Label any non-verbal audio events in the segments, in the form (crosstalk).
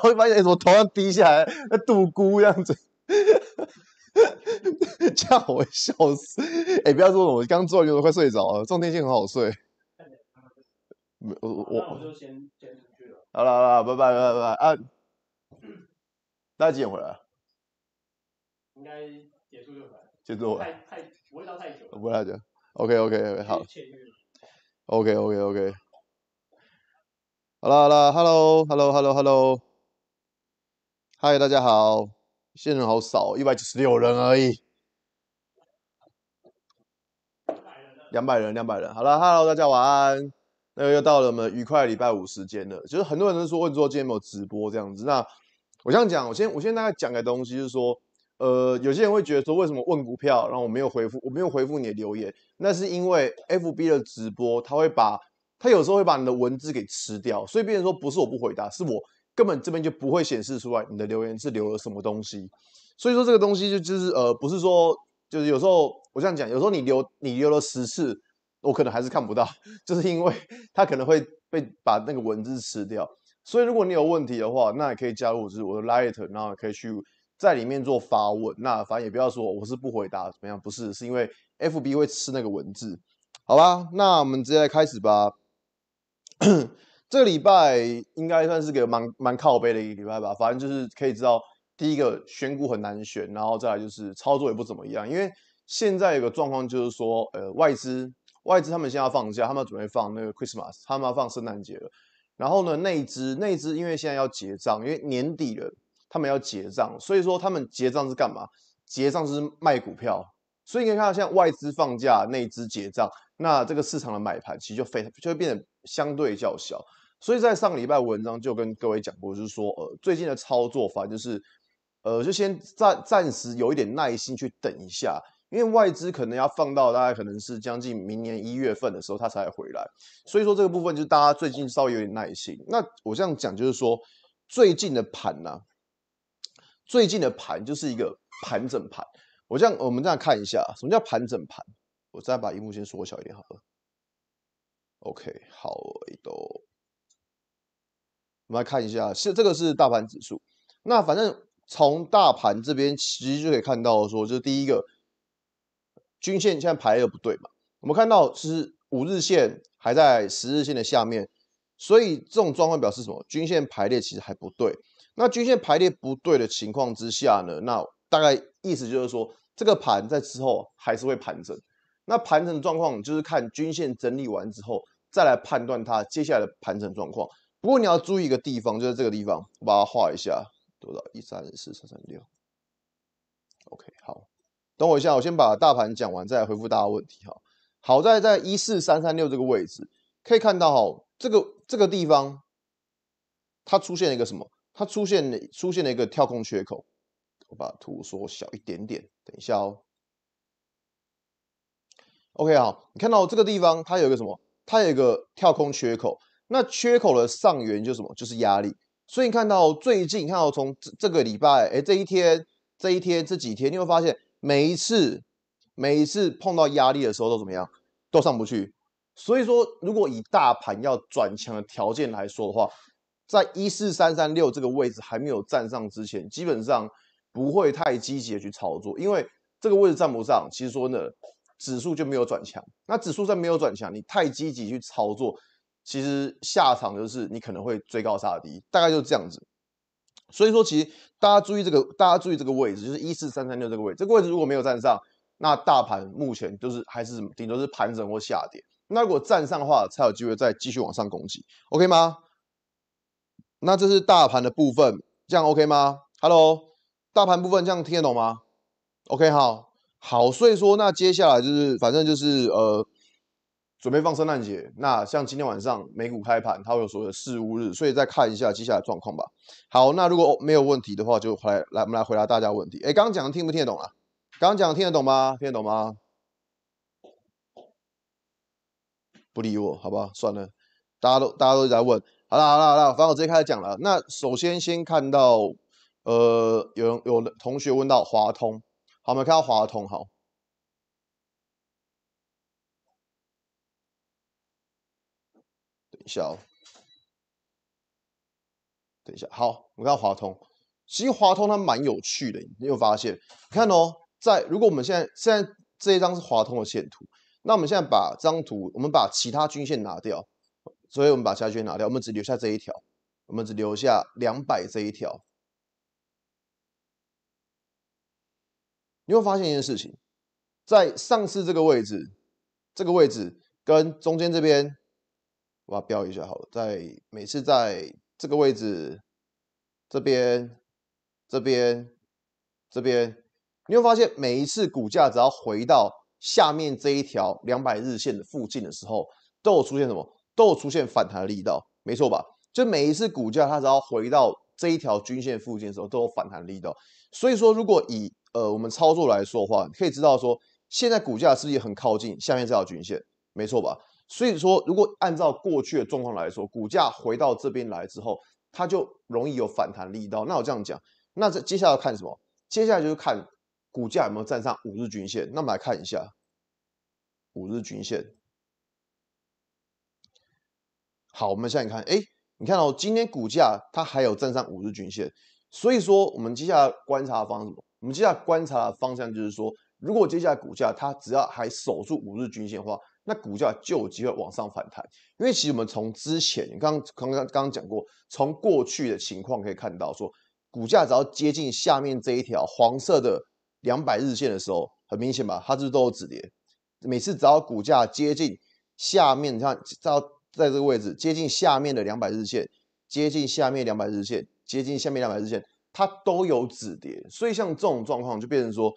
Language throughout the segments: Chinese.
然后发现怎我头上低下来，那姑孤样子，(laughs) 样我笑死！哎，不要说，我刚坐一个都快睡着了，这种天气很好睡。没，我我。我就先先出去了。好了好了，拜拜拜拜啊！大家几点回来？应该结束就回来。结束。太太不会到太久不会太久。OK OK OK 好。OK OK OK 好了好了，Hello Hello Hello Hello。嗨，大家好，现人好少，一百九十六人而已，两百人，两百人，好了，Hello，大家晚安，那又到了我们愉快礼拜五时间了，就是很多人都是说，问说今天没有直播这样子，那我想讲，我先，我先大概讲个东西，就是说，呃，有些人会觉得说，为什么问股票，然后我没有回复，我没有回复你的留言，那是因为 FB 的直播，他会把，他有时候会把你的文字给吃掉，所以别人说不是我不回答，是我。根本这边就不会显示出来你的留言是留了什么东西，所以说这个东西就就是呃，不是说就是有时候我这样讲，有时候你留你留了十次，我可能还是看不到，就是因为 (laughs) 它可能会被把那个文字吃掉。所以如果你有问题的话，那也可以加入就是我的 l i g h t 然后可以去在里面做发问。那反正也不要说我是不回答怎么样，不是，是因为 FB 会吃那个文字，好吧？那我们直接来开始吧。这个礼拜应该算是个蛮蛮靠背的一个礼拜吧，反正就是可以知道，第一个选股很难选，然后再来就是操作也不怎么样。因为现在有个状况就是说，呃，外资外资他们现在要放假，他们要准备放那个 Christmas，他们要放圣诞节了。然后呢，内资内资因为现在要结账，因为年底了，他们要结账，所以说他们结账是干嘛？结账是卖股票。所以你可以看，到现在外资放假，内资结账，那这个市场的买盘其实就非就会变得相对较小。所以在上个礼拜文章就跟各位讲过，就是说呃最近的操作，法就是，呃就先暂暂时有一点耐心去等一下，因为外资可能要放到大概可能是将近明年一月份的时候它才回来，所以说这个部分就大家最近稍微有点耐心。那我这样讲就是说，最近的盘呢，最近的盘就是一个盘整盘。我这样我们这样看一下，什么叫盘整盘？我再把荧幕先缩小一点好了。OK，好，都。我们来看一下，是这个是大盘指数。那反正从大盘这边，其实就可以看到说，就是第一个，均线现在排列不对嘛。我们看到是五日线还在十日线的下面，所以这种状况表示什么？均线排列其实还不对。那均线排列不对的情况之下呢，那大概意思就是说，这个盘在之后还是会盘整。那盘整状况就是看均线整理完之后，再来判断它接下来的盘整状况。不过你要注意一个地方，就在这个地方，我把它画一下，多少一三四三三六，OK，好，等我一下，我先把大盘讲完，再来回复大家问题。哈，好在在一四三三六这个位置，可以看到哈，这个这个地方它出现了一个什么？它出现了出现了一个跳空缺口。我把图缩小一点点，等一下哦。OK，好，你看到这个地方，它有一个什么？它有一个跳空缺口。那缺口的上缘就什么？就是压力。所以你看到最近，看到从这这个礼拜，哎，这一天，这一天，这几天，你会发现每一次，每一次碰到压力的时候都怎么样？都上不去。所以说，如果以大盘要转强的条件来说的话，在一四三三六这个位置还没有站上之前，基本上不会太积极的去操作，因为这个位置站不上，其实说呢，指数就没有转强。那指数在没有转强，你太积极去操作。其实下场就是你可能会追高杀低，大概就是这样子。所以说，其实大家注意这个，大家注意这个位置，就是一四三三六这个位置。这个位置如果没有站上，那大盘目前就是还是顶多是盘整或下跌。那如果站上的话，才有机会再继续往上攻击，OK 吗？那这是大盘的部分，这样 OK 吗？Hello，大盘部分这样听得懂吗？OK，好好。所以说，那接下来就是反正就是呃。准备放圣诞节，那像今天晚上美股开盘，它会有所有的事务日，所以再看一下接下来状况吧。好，那如果没有问题的话，就来来我们来回答大家问题。哎，刚刚讲的听不听得懂啊？刚刚讲听得懂吗？听得懂吗？不理我，好吧，算了。大家都大家都在问，好了好了好了，反正我直接开始讲了。那首先先看到，呃，有有同学问到华通，好，我们看到华通，好。下，等一下，好，我们看华通。其实华通它蛮有趣的，你有发现？看哦，在如果我们现在现在这一张是华通的线图，那我们现在把这张图，我们把其他均线拿掉，所以我们把其他均线拿掉，我们只留下这一条，我们只留下两百这一条。你会发现一件事情，在上次这个位置，这个位置跟中间这边。我标一下好了，在每次在这个位置，这边、这边、这边，你会发现每一次股价只要回到下面这一条两百日线的附近的时候，都有出现什么？都有出现反弹的力道，没错吧？就每一次股价它只要回到这一条均线附近的时候，都有反弹力道。所以说，如果以呃我们操作来说的话，可以知道说，现在股价是不是很靠近下面这条均线？没错吧？所以说，如果按照过去的状况来说，股价回到这边来之后，它就容易有反弹力道。那我这样讲，那这接下来要看什么？接下来就是看股价有没有站上五日均线。那我们来看一下五日均线。好，我们现在看，哎，你看哦，今天股价它还有站上五日均线。所以说，我们接下来观察方什么？我们接下来观察的方向就是说，如果接下来股价它只要还守住五日均线的话。那股价就有机会往上反弹，因为其实我们从之前刚刚刚刚刚讲过，从过去的情况可以看到，说股价只要接近下面这一条黄色的两百日线的时候，很明显吧，它不是都有止跌。每次只要股价接近下面，你看到在这个位置接近下面的两百日线，接近下面两百日线，接近下面两百日线，它都有止跌。所以像这种状况，就变成说。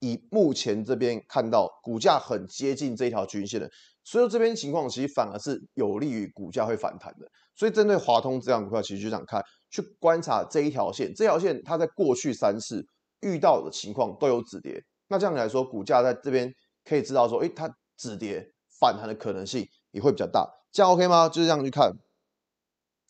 以目前这边看到股价很接近这条均线的，所以说这边情况其实反而是有利于股价会反弹的。所以针对华通这样股票，其实就这样看，去观察这一条线，这条线它在过去三次遇到的情况都有止跌。那这样来说，股价在这边可以知道说，诶，它止跌反弹的可能性也会比较大。这样 OK 吗？就是这样去看。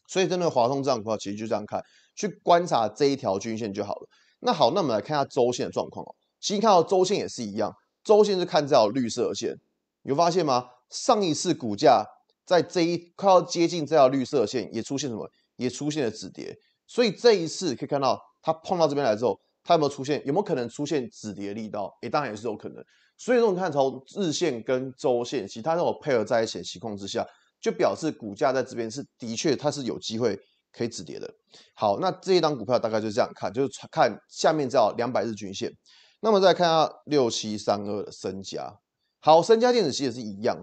所以针对华通这样股票，其实就这样看，去观察这一条均线就好了。那好，那我们来看下周线的状况哦。其实看到周线也是一样，周线是看这条绿色线，有发现吗？上一次股价在这一快要接近这条绿色线，也出现什么？也出现了止跌。所以这一次可以看到它碰到这边来之后，它有没有出现？有没有可能出现止跌力道？也当然也是有可能。所以说，你看从日线跟周线，其他任何配合在一起的情况之下，就表示股价在这边是的确它是有机会可以止跌的。好，那这一档股票大概就这样看，就是看下面这条两百日均线。那么再看下六七三二的身家，好，身家电子其实也是一样。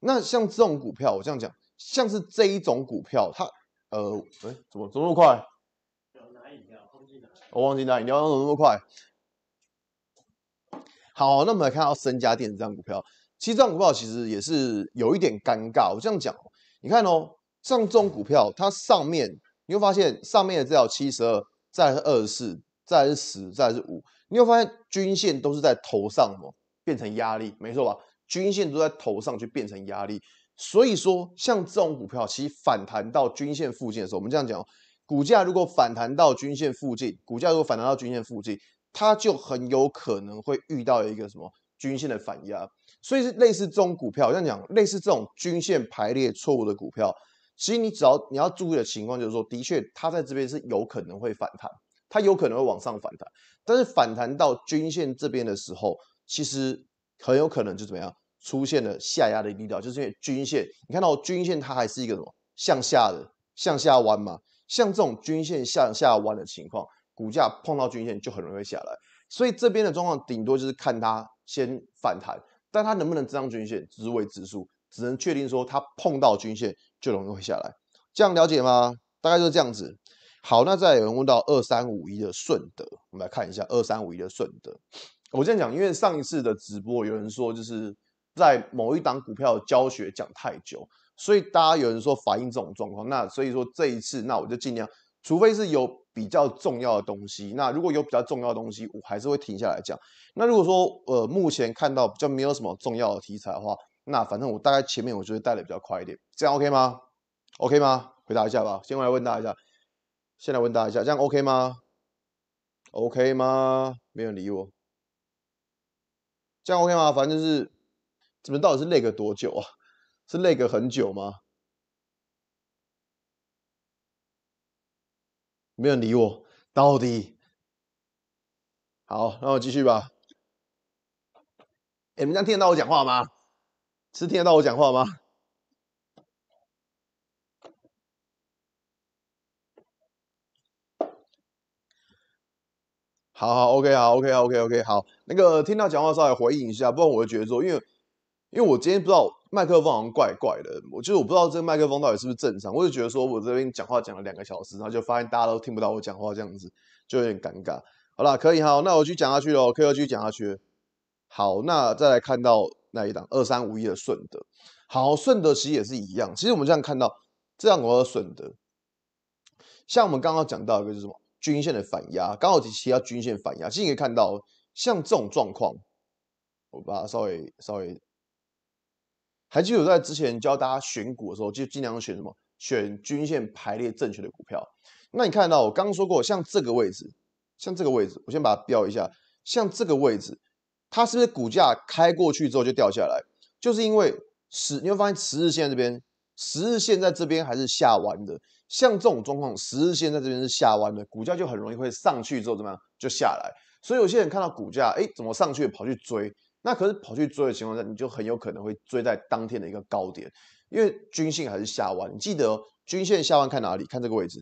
那像这种股票，我这样讲，像是这一种股票，它呃，哎，怎么怎么那么快？我忘记拿饮料，我忘记拿饮料，怎么那么快？好，那我们来看到身家电子这股票，其实这股票其实也是有一点尴尬。我这样讲，你看哦，像这种股票，它上面你会发现，上面的这条七十二，再是二十四，再是十，再是五。你会发现均线都是在头上哦，变成压力，没错吧？均线都在头上，去变成压力。所以说，像这种股票，其反弹到均线附近的时候，我们这样讲，股价如果反弹到均线附近，股价如果反弹到均线附近，它就很有可能会遇到一个什么均线的反压。所以是类似这种股票这样讲，类似这种均线排列错误的股票，其实你只要你要注意的情况就是说，的确它在这边是有可能会反弹，它有可能会往上反弹。但是反弹到均线这边的时候，其实很有可能就怎么样出现了下压的力道，就是因为均线，你看到均线它还是一个什么向下的向下弯嘛？像这种均线向下弯的情况，股价碰到均线就很容易下来。所以这边的状况顶多就是看它先反弹，但它能不能支上均线，只是未指数，只能确定说它碰到均线就容易会下来。这样了解吗？大概就是这样子。好，那再有人问到二三五一的顺德，我们来看一下二三五一的顺德。我这样讲，因为上一次的直播有人说，就是在某一档股票教学讲太久，所以大家有人说反映这种状况。那所以说这一次，那我就尽量，除非是有比较重要的东西。那如果有比较重要的东西，我还是会停下来讲。那如果说呃目前看到比较没有什么重要的题材的话，那反正我大概前面我就会带的比较快一点，这样 OK 吗？OK 吗？回答一下吧，先来问大家一下。先来问大家一下，这样 OK 吗？OK 吗？没人理我，这样 OK 吗？反正就是，你们到底是累个多久啊？是累个很久吗？没人理我，到底？好，那我继续吧。你们这样听得到我讲话吗？是听得到我讲话吗？好，好，OK，好，OK，好，OK，OK，好。那个听到讲话稍微回应一下，不然我会觉得说，因为因为我今天不知道麦克风好像怪怪的，我就是我不知道这个麦克风到底是不是正常，我就觉得说我这边讲话讲了两个小时，然后就发现大家都听不到我讲话这样子，就有点尴尬。好啦，可以，好，那我去讲下去喽，K 继去讲下去。好，那再来看到那一档二三五一的顺德，好，顺德其实也是一样，其实我们这样看到这样我的顺德，像我们刚刚讲到一个是什么？均线的反压刚好提到均线反压，其实可以看到像这种状况，我把它稍微稍微，还记得在之前教大家选股的时候，就尽量选什么？选均线排列正确的股票。那你看到我刚刚说过，像这个位置，像这个位置，我先把它标一下。像这个位置，它是不是股价开过去之后就掉下来？就是因为十，你会发现十日线这边，十日线在这边还是下弯的。像这种状况，十日线在这边是下弯的，股价就很容易会上去之后怎么样就下来。所以有些人看到股价哎怎么上去跑去追，那可是跑去追的情况下，你就很有可能会追在当天的一个高点，因为均线还是下弯。你记得均线下弯看哪里？看这个位置，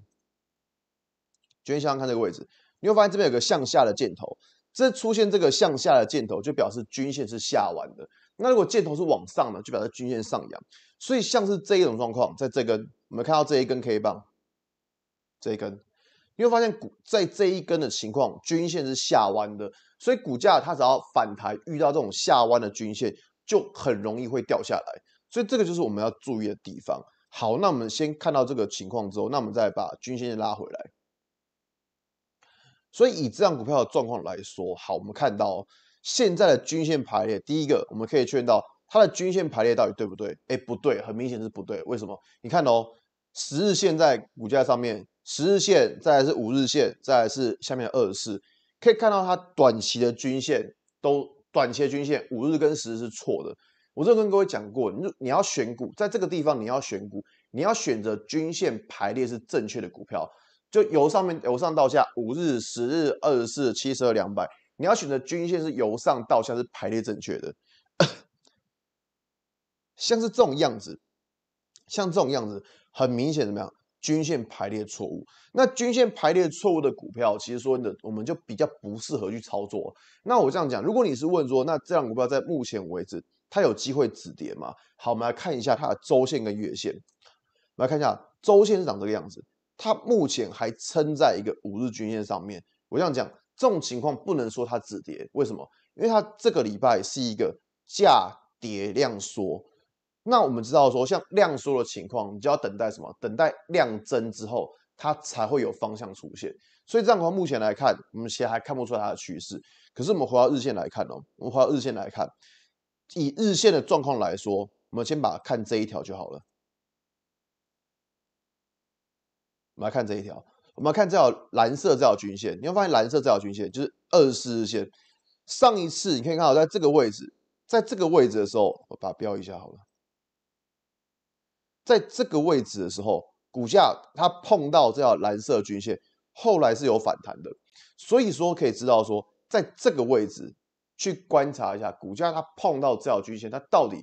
均线下弯看这个位置，你会发现这边有个向下的箭头。这出现这个向下的箭头就表示均线是下弯的。那如果箭头是往上呢，就表示均线上扬。所以像是这一种状况，在这根。我们看到这一根 K 棒，这一根，你会发现股在这一根的情况，均线是下弯的，所以股价它只要反弹，遇到这种下弯的均线，就很容易会掉下来，所以这个就是我们要注意的地方。好，那我们先看到这个情况之后，那我们再把均线拉回来。所以以这张股票的状况来说，好，我们看到现在的均线排列，第一个我们可以确认到。它的均线排列到底对不对？哎，不对，很明显是不对。为什么？你看哦，十日线在股价上面，十日线再是五日线，再是下面的二十四，可以看到它短期的均线都短期的均线五日跟十日是错的。我这跟各位讲过，你你要选股，在这个地方你要选股，你要选择均线排列是正确的股票，就由上面由上到下，五日、十日、二十四、七十二、两百，你要选择均线是由上到下是排列正确的。像是这种样子，像这种样子，很明显怎么样？均线排列错误。那均线排列错误的股票，其实说的我们就比较不适合去操作。那我这样讲，如果你是问说，那这样股票在目前为止，它有机会止跌吗？好，我们来看一下它的周线跟月线。来看一下周线是长这个样子，它目前还撑在一个五日均线上面。我这样讲，这种情况不能说它止跌，为什么？因为它这个礼拜是一个价跌量缩。那我们知道说，像量缩的情况，你就要等待什么？等待量增之后，它才会有方向出现。所以这样的话，目前来看，我们其实还看不出来它的趋势。可是我们回到日线来看哦，我们回到日线来看，以日线的状况来说，我们先把看这一条就好了。我们来看这一条，我们来看这条蓝色这条均线，你会发现蓝色这条均线就是二十四日线上一次，你可以看到在这个位置，在这个位置的时候，我把标一下好了。在这个位置的时候，股价它碰到这条蓝色均线，后来是有反弹的，所以说可以知道说，在这个位置去观察一下，股价它碰到这条均线，它到底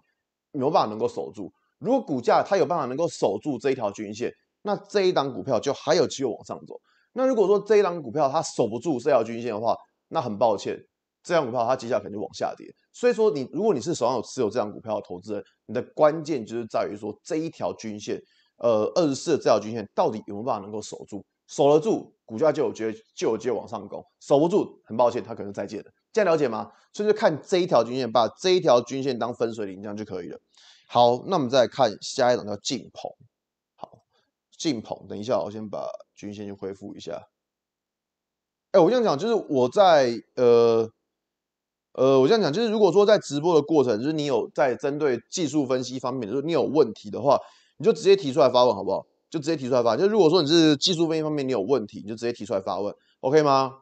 有没有办法能够守住？如果股价它有办法能够守住这一条均线，那这一档股票就还有机会往上走。那如果说这一档股票它守不住这条均线的话，那很抱歉。这样股票它接下来可能就往下跌，所以说你如果你是手上有持有这张股票的投资人，你的关键就是在于说这一条均线，呃，二十四这条均线到底有没有办法能够守住？守得住，股价就有觉得就接往上攻；守不住，很抱歉，它可能再见了。这样了解吗？所以就看这一条均线，把这一条均线当分水岭，这样就可以了。好，那我们再看下一种叫净捧。好，净捧。等一下，我先把均线去恢复一下。哎，我这样讲就是我在呃。呃，我这样讲，就是如果说在直播的过程，就是你有在针对技术分析方面，就是你有问题的话，你就直接提出来发问，好不好？就直接提出来发问。就如果说你是技术分析方面你有问题，你就直接提出来发问，OK 吗？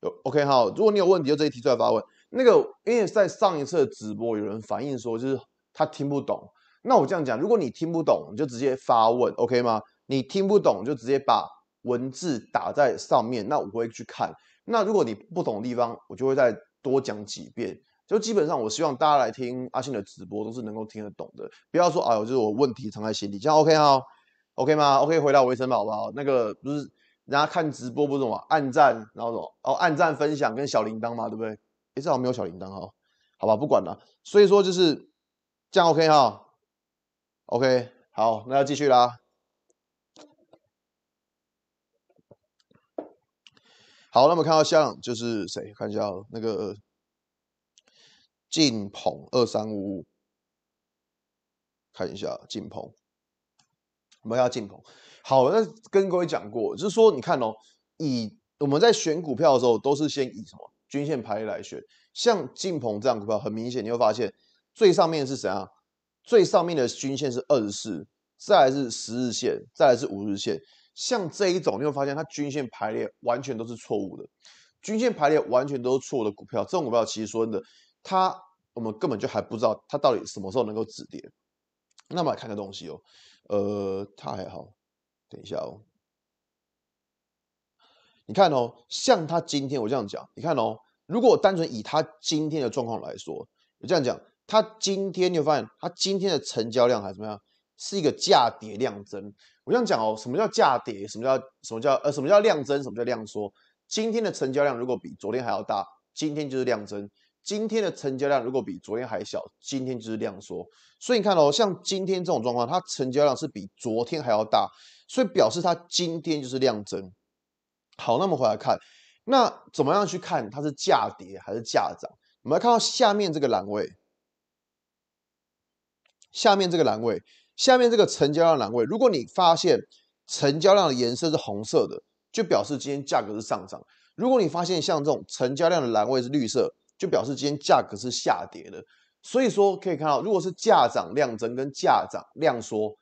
有 OK 好，如果你有问题就直接提出来发问。那个，因为在上一次直播有人反映说，就是他听不懂。那我这样讲，如果你听不懂，你就直接发问，OK 吗？你听不懂就直接把文字打在上面，那我会去看。那如果你不懂的地方，我就会再多讲几遍。就基本上，我希望大家来听阿信的直播都是能够听得懂的，不要说哎呦，就是我问题藏在心里。样 OK 哈，OK 吗？OK 回答我一声，宝宝。那个不是，人家看直播不是什么暗赞，然后什么哦暗赞分享跟小铃铛嘛，对不对？哎，好像没有小铃铛哈，好吧，不管了。所以说就是这样 OK 哈，OK 好，那要继续啦。好，那么看到像就是谁？看一下那个晋鹏二三五五，看一下晋鹏，我们要晋鹏。好，那跟各位讲过，就是说你看哦，以我们在选股票的时候，都是先以什么均线排列来选。像晋鹏这样股票，很明显你会发现，最上面是怎样？最上面的均线是二十四，再是十日线，再是五日线。像这一种，你会发现它均线排列完全都是错误的，均线排列完全都是错的股票，这种股票其实说真的，它我们根本就还不知道它到底什么时候能够止跌。那么来看个东西哦，呃，它还好，等一下哦，你看哦，像它今天我这样讲，你看哦，如果我单纯以它今天的状况来说，我这样讲，它今天你会发现它今天的成交量还怎么样？是一个价跌量增。我想讲哦，什么叫价跌？什么叫什么叫呃什么叫量增？什么叫量缩？今天的成交量如果比昨天还要大，今天就是量增；今天的成交量如果比昨天还小，今天就是量缩。所以你看哦，像今天这种状况，它成交量是比昨天还要大，所以表示它今天就是量增。好，那么回来看，那怎么样去看它是价跌还是价涨？我们来看到下面这个栏位，下面这个栏位。下面这个成交量栏位，如果你发现成交量的颜色是红色的，就表示今天价格是上涨；如果你发现像这种成交量的栏位是绿色，就表示今天价格是下跌的。所以说，可以看到，如果是价涨量增跟价涨量缩，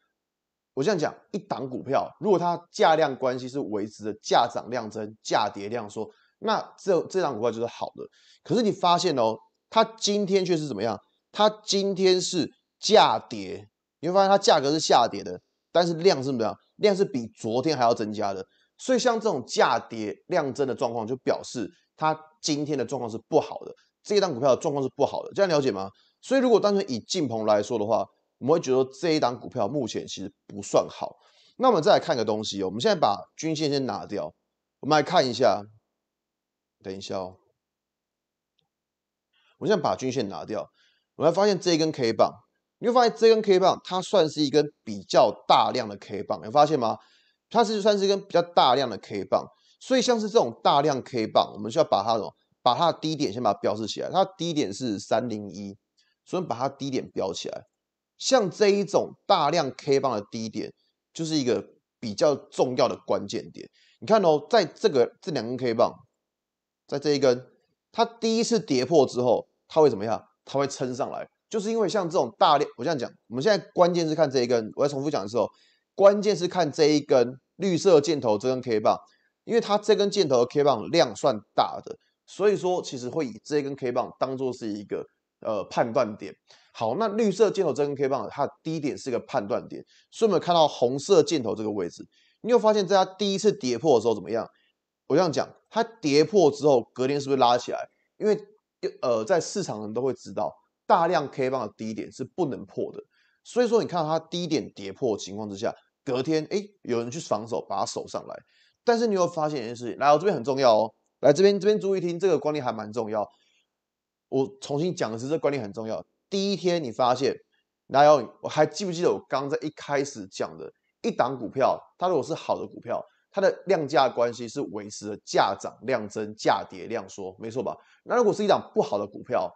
我这样讲，一档股票如果它价量关系是维持的价涨量增、价跌量缩，那这这档股票就是好的。可是你发现哦，它今天却是怎么样？它今天是价跌。你会发现它价格是下跌的，但是量是怎么样？量是比昨天还要增加的。所以像这种价跌量增的状况，就表示它今天的状况是不好的。这一档股票的状况是不好的，这样了解吗？所以如果单纯以进鹏来说的话，我们会觉得这一档股票目前其实不算好。那我们再来看个东西，我们现在把均线先拿掉，我们来看一下。等一下哦，我现在把均线拿掉，我们发现这一根 K 棒。你会发现这根 K 棒，它算是一根比较大量的 K 棒，有发现吗？它是算是一根比较大量的 K 棒，所以像是这种大量 K 棒，我们需要把它什么？把它的低点先把它标示起来，它的低点是三零一，所以把它低点标起来。像这一种大量 K 棒的低点，就是一个比较重要的关键点。你看哦，在这个这两根 K 棒，在这一根，它第一次跌破之后，它会怎么样？它会撑上来。就是因为像这种大量，我这样讲，我们现在关键是看这一根。我在重复讲的时候，关键是看这一根绿色箭头这根 K 棒，因为它这根箭头的 K 棒量算大的，所以说其实会以这根 K 棒当做是一个呃判断点。好，那绿色箭头这根 K 棒，它的低点是一个判断点。所以我们看到红色箭头这个位置，你有发现，在它第一次跌破的时候怎么样？我这样讲，它跌破之后隔天是不是拉起来？因为呃，在市场人都会知道。大量 K 棒的低点是不能破的，所以说你看到它低点跌破情况之下，隔天哎有人去防守把它守上来，但是你有发现一件事情？来我这边很重要哦，来这边这边注意听，这个观念还蛮重要。我重新讲的是，这观念很重要。第一天你发现，来，哦，我还记不记得我刚在一开始讲的，一档股票它如果是好的股票，它的量价关系是维持着价涨量增，价跌量缩，没错吧？那如果是一档不好的股票，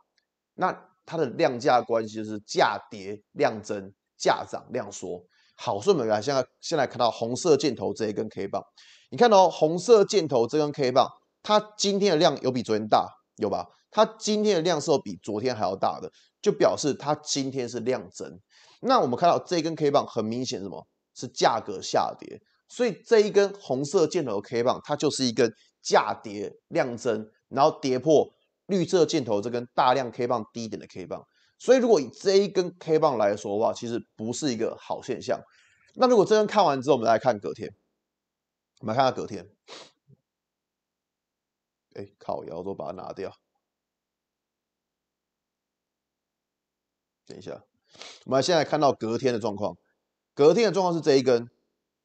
那它的量价关系就是价跌量增，价涨量缩。好，所以我们来现在现在看到红色箭头这一根 K 棒，你看到红色箭头这根 K 棒，它今天的量有比昨天大，有吧？它今天的量是有比昨天还要大的，就表示它今天是量增。那我们看到这根 K 棒，很明显什么是价格下跌，所以这一根红色箭头 K 棒，它就是一根价跌量增，然后跌破。绿色箭头这根大量 K 棒低点的 K 棒，所以如果以这一根 K 棒来说的话，其实不是一个好现象。那如果这根看完之后，我们来看隔天，我们来看下隔天。哎，靠，我要都把它拿掉。等一下，我们现在看到隔天的状况，隔天的状况是这一根。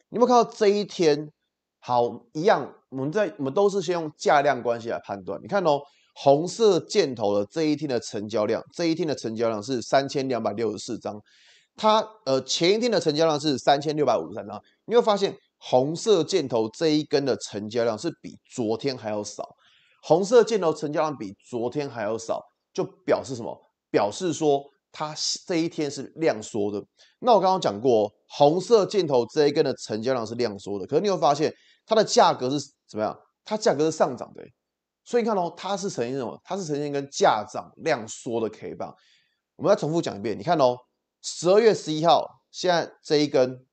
你有没有看到这一天？好，一样。我们在我们都是先用价量关系来判断。你看哦。红色箭头的这一天的成交量，这一天的成交量是三千两百六十四张，它呃前一天的成交量是三千六百五十三张。你会发现红色箭头这一根的成交量是比昨天还要少，红色箭头成交量比昨天还要少，就表示什么？表示说它这一天是量缩的。那我刚刚讲过，红色箭头这一根的成交量是量缩的，可是你会发现它的价格是怎么样？它价格是上涨的。所以你看哦，它是呈现什么？它是呈现跟价涨量缩的 K 棒。我们再重复讲一遍，你看哦，十二月十一号，现在这一根，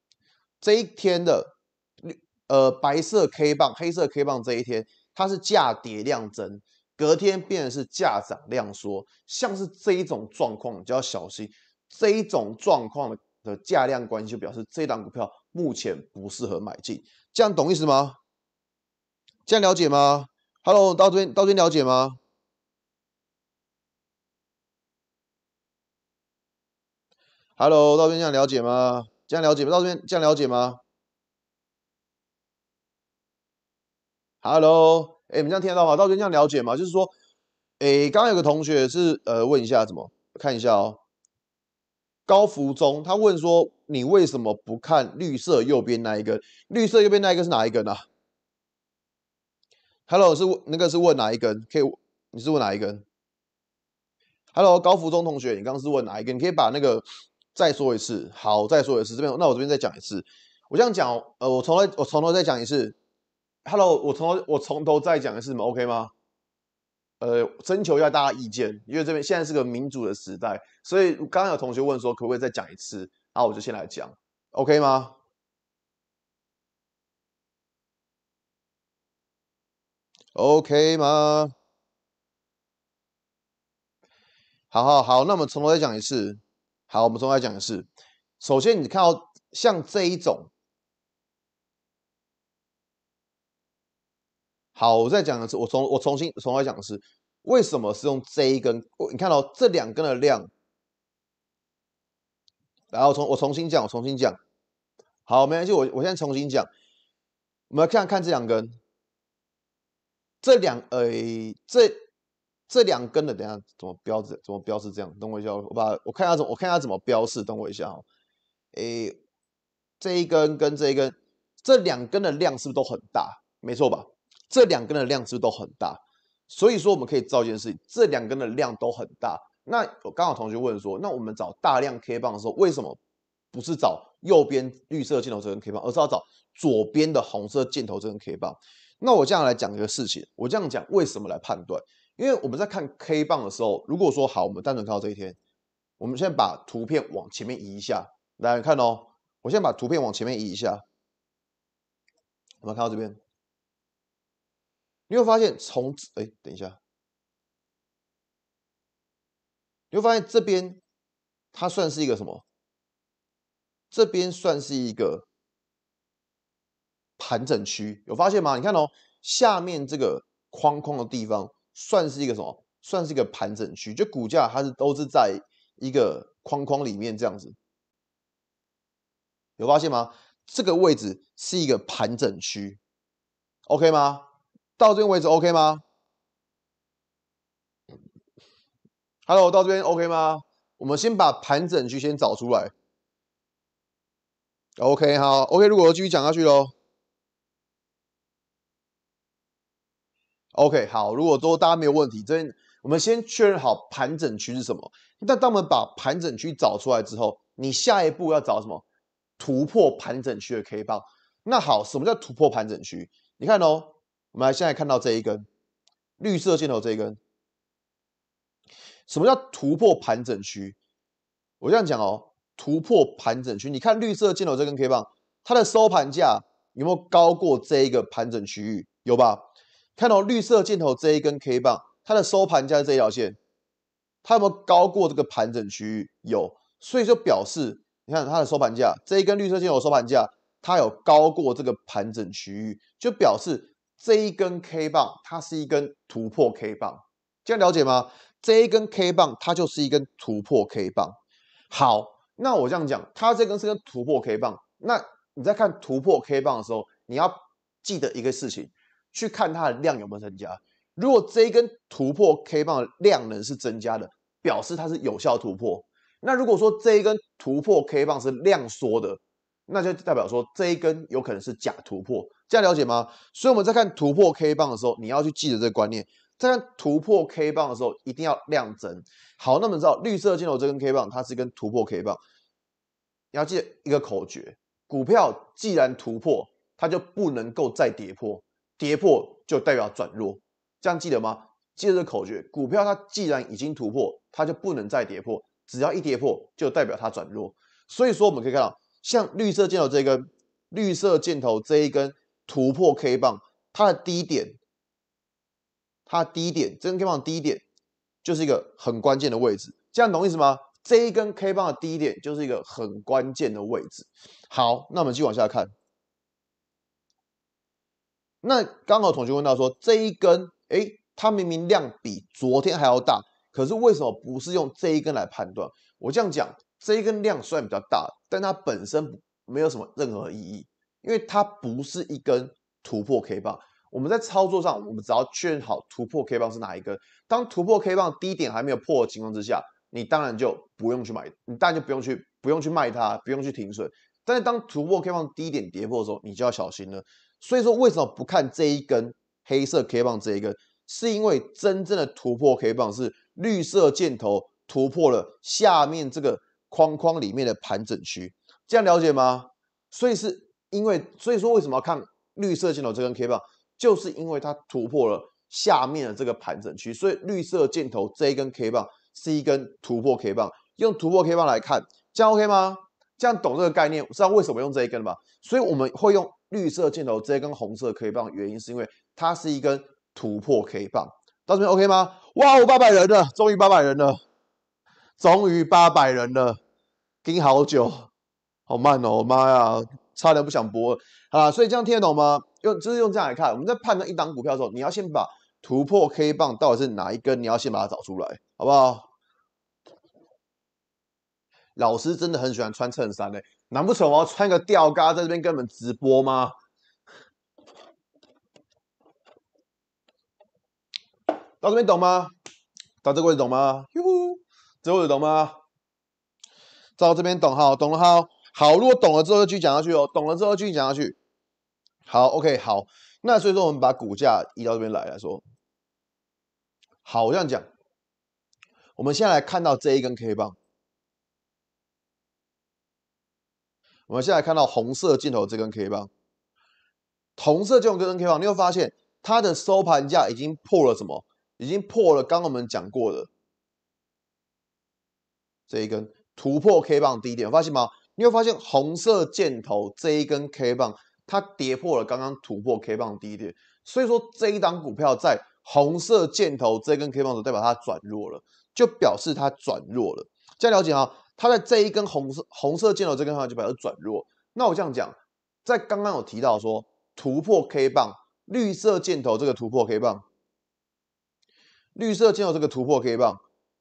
这一天的呃白色 K 棒、黑色 K 棒，这一天它是价跌量增，隔天变的是价涨量缩，像是这一种状况，就要小心。这一种状况的价量关系，就表示这档股票目前不适合买进。这样懂意思吗？这样了解吗？Hello，道尊，道尊了解吗？Hello，道尊这样了解吗？这样了解吗？大尊这样了解吗？Hello，哎，你们这样听得到吗？大尊这样了解吗？就是说，哎，刚刚有个同学是呃问一下，怎么看一下哦。高福中他问说，你为什么不看绿色右边那一个？绿色右边那一个是哪一个呢？Hello，是那个是问哪一根？可以，你是问哪一根？Hello，高福忠同学，你刚刚是问哪一根？你可以把那个再说一次。好，再说一次。这边，那我这边再讲一次。我这样讲，呃，我从来我从头再讲一次。Hello，我从我从头再讲一次，们 OK 吗？呃，征求一下大家意见，因为这边现在是个民主的时代，所以刚刚有同学问说可不可以再讲一次。然后我就先来讲，OK 吗？OK 吗？好，好，好，那我们从头再讲一次。好，我们从头再讲一次。首先，你看到像这一种，好，我再讲一次。我从我重新从头讲一次，为什么是用这一根？你看到这两根的量，然后从我重新讲，我重新讲。好，没关系，我我现在重新讲。我们来看看这两根。这两诶，这这两根的，等下怎么标志怎么标示这样？等我一下，我把我看一下怎我看一下怎么标示。等我一下哈。诶，这一根跟这一根，这两根的量是不是都很大？没错吧？这两根的量是不是都很大？所以说我们可以造一件事情，这两根的量都很大。那我刚好同学问说，那我们找大量 K 棒的时候，为什么不是找右边绿色箭头这根 K 棒，而是要找左边的红色箭头这根 K 棒？那我这样来讲一个事情，我这样讲为什么来判断？因为我们在看 K 棒的时候，如果说好，我们单纯看到这一天，我们先把图片往前面移一下来看哦。我先把图片往前面移一下，我们看到这边，你会发现从哎，等一下，你会发现这边它算是一个什么？这边算是一个。盘整区有发现吗？你看哦，下面这个框框的地方算是一个什么？算是一个盘整区，就股价它是都是在一个框框里面这样子，有发现吗？这个位置是一个盘整区，OK 吗？到这边为止 OK 吗？Hello，到这边 OK 吗？我们先把盘整区先找出来，OK 好，OK 如果继续讲下去喽。OK，好，如果都大家没有问题，这边我们先确认好盘整区是什么。那当我们把盘整区找出来之后，你下一步要找什么？突破盘整区的 K 棒。那好，什么叫突破盘整区？你看哦，我们来现在看到这一根绿色箭头这一根，什么叫突破盘整区？我这样讲哦，突破盘整区，你看绿色箭头这根 K 棒，它的收盘价有没有高过这一个盘整区域？有吧？看到绿色箭头这一根 K 棒，它的收盘价这一条线，它有没有高过这个盘整区域？有，所以就表示，你看它的收盘价，这一根绿色箭头收盘价，它有高过这个盘整区域，就表示这一根 K 棒它是一根突破 K 棒，这样了解吗？这一根 K 棒它就是一根突破 K 棒。好，那我这样讲，它这根是根突破 K 棒，那你在看突破 K 棒的时候，你要记得一个事情。去看它的量有没有增加。如果这一根突破 K 棒的量能是增加的，表示它是有效突破。那如果说这一根突破 K 棒是量缩的，那就代表说这一根有可能是假突破。这样了解吗？所以我们在看突破 K 棒的时候，你要去记得这个观念。在看突破 K 棒的时候，一定要量增。好，那么知道绿色箭头这根 K 棒它是一根突破 K 棒，你要记得一个口诀：股票既然突破，它就不能够再跌破。跌破就代表转弱，这样记得吗？记得这个口诀：股票它既然已经突破，它就不能再跌破。只要一跌破，就代表它转弱。所以说我们可以看到，像绿色箭头这一根绿色箭头这一根突破 K 棒，它的低点，它低点这根 K 棒低点就是一个很关键的位置。这样懂意思吗？这一根 K 棒的低点就是一个很关键的位置。好，那我们继续往下看。那刚好，同学问到说这一根，哎，它明明量比昨天还要大，可是为什么不是用这一根来判断？我这样讲，这一根量虽然比较大，但它本身没有什么任何意义，因为它不是一根突破 K 棒。我们在操作上，我们只要确认好突破 K 棒是哪一根。当突破 K 棒低点还没有破的情况之下，你当然就不用去买，你当然就不用去不用去卖它，不用去停损。但是当突破 K 棒低点跌破的时候，你就要小心了。所以说，为什么不看这一根黑色 K 棒？这一根是因为真正的突破 K 棒是绿色箭头突破了下面这个框框里面的盘整区，这样了解吗？所以是因为，所以说，为什么要看绿色箭头这根 K 棒？就是因为它突破了下面的这个盘整区，所以绿色箭头这一根 K 棒是一根突破 K 棒。用突破 K 棒来看，这样 OK 吗？这样懂这个概念，知道为什么用这一根吗？所以我们会用绿色箭头这一根红色 K 棒，原因是因为它是一根突破 K 棒。到这边 OK 吗？哇，我八百人了，终于八百人了，终于八百人了，盯好久，好慢哦，妈呀，差点不想播啊！所以这样听得懂吗？用就是用这样来看，我们在判断一档股票的时候，你要先把突破 K 棒到底是哪一根，你要先把它找出来，好不好？老师真的很喜欢穿衬衫嘞，难不成我要穿个吊嘎在这边跟你们直播吗？到这边懂吗？到这个位置懂吗？哟这位置懂吗？到这边懂哈，懂了哈，好，如果懂了之后就继续讲下去哦，懂了之后继续讲下去。好，OK，好，那所以说我们把股价移到这边来来说，好，我这样讲，我们先来看到这一根 K 棒。我们现在看到红色箭头这根 K 棒，红色箭头这根 K 棒，你会发现它的收盘价已经破了什么？已经破了刚刚我们讲过的这一根突破 K 棒低点，发现吗？你会发现红色箭头这一根 K 棒，它跌破了刚刚突破 K 棒低点，所以说这一档股票在红色箭头这根 K 棒的时候，代表它转弱了，就表示它转弱了。再了解啊。它在这一根红色红色箭头这根上就把它转弱。那我这样讲，在刚刚有提到说突破 K 棒，绿色箭头这个突破 K 棒，绿色箭头这个突破 K 棒，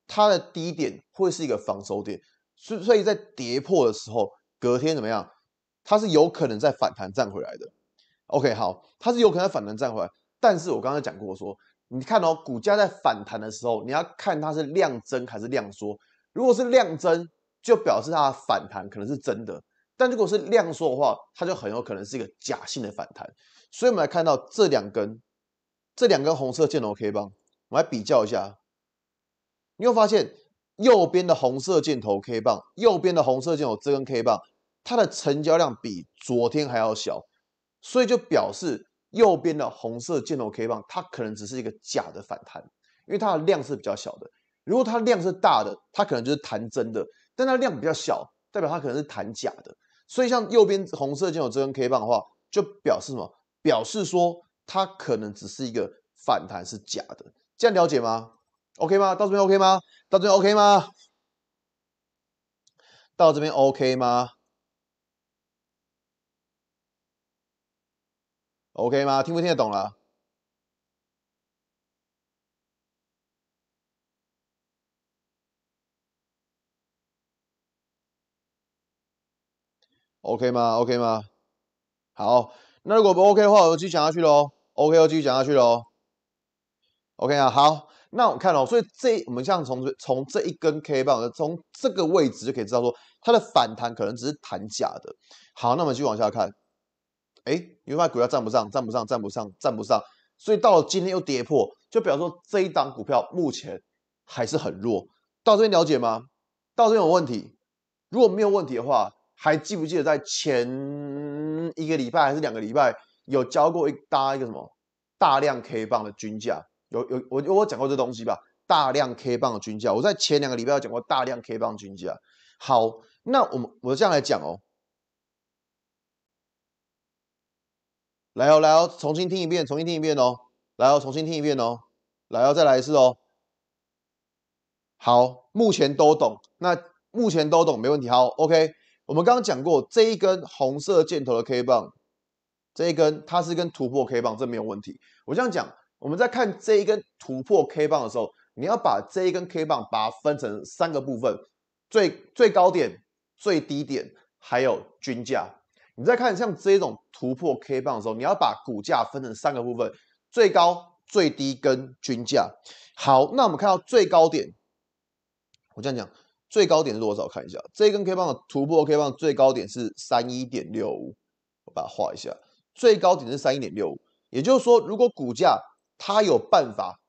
它的低点会是一个防守点，所所以，在跌破的时候，隔天怎么样，它是有可能在反弹站回来的。OK，好，它是有可能在反弹站回来，但是我刚才讲过说，你看哦，股价在反弹的时候，你要看它是量增还是量缩，如果是量增。就表示它的反弹可能是真的，但如果是量缩的话，它就很有可能是一个假性的反弹。所以，我们来看到这两根，这两根红色箭头 K 棒，我们来比较一下，你会发现右边的红色箭头 K 棒，右边的红色箭头这根 K 棒，它的成交量比昨天还要小，所以就表示右边的红色箭头 K 棒，它可能只是一个假的反弹，因为它的量是比较小的。如果它量是大的，它可能就是弹真的。但它量比较小，代表它可能是弹假的。所以像右边红色箭头这根 K 棒的话，就表示什么？表示说它可能只是一个反弹是假的。这样了解吗？OK 吗？到这边 OK 吗？到这边 OK 吗？到这边 OK 吗？OK 吗？听不听得懂了？OK 吗？OK 吗？好，那如果不 OK 的话，我就继续讲下去喽。OK 我继续讲下去喽。OK 啊，好，那我看哦，所以这我们像从从这一根 K 棒，从这个位置就可以知道说，它的反弹可能只是弹假的。好，那我们继续往下看。哎，发现股票站不上，站不上，站不上，站不上，所以到了今天又跌破，就表示说这一档股票目前还是很弱。到这边了解吗？到这边有问题？如果没有问题的话。还记不记得在前一个礼拜还是两个礼拜有教过一搭一个什么大量 K 棒的均价？有有我有我讲过这东西吧？大量 K 棒的均价，我在前两个礼拜有讲过大量 K 棒均价。好，那我们我这样来讲哦。来哦来哦，重新听一遍，重新听一遍哦。来哦，重新听一遍哦。来哦，再来一次哦。好，目前都懂，那目前都懂，没问题。好，OK。我们刚刚讲过这一根红色箭头的 K 棒，这一根它是跟突破 K 棒，这没有问题。我这样讲，我们在看这一根突破 K 棒的时候，你要把这一根 K 棒把它分成三个部分，最最高点、最低点，还有均价。你再看像这种突破 K 棒的时候，你要把股价分成三个部分，最高、最低跟均价。好，那我们看到最高点，我这样讲。最高点是多少？看一下这根 K 棒的突破 K 棒最高点是三一点六五，我把它画一下。最高点是三一点六五，也就是说，如果股价它有办法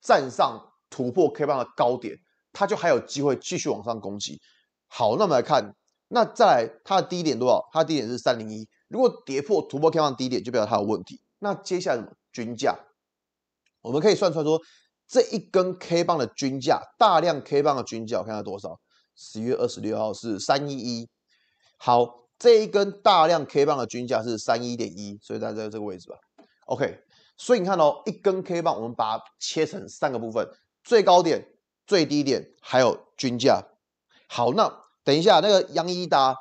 站上突破 K 棒的高点，它就还有机会继续往上攻击。好，那我们来看，那再来它的低点多少？它的低点是三零一。如果跌破突破 K 棒低点，就表示它有问题。那接下来什么均价？我们可以算出来说。这一根 K 棒的均价，大量 K 棒的均价，我看到多少？十月二十六号是三一一。好，这一根大量 K 棒的均价是三一点一，所以大家在这个位置吧。OK，所以你看哦，一根 K 棒，我们把它切成三个部分：最高点、最低点，还有均价。好，那等一下，那个杨一达，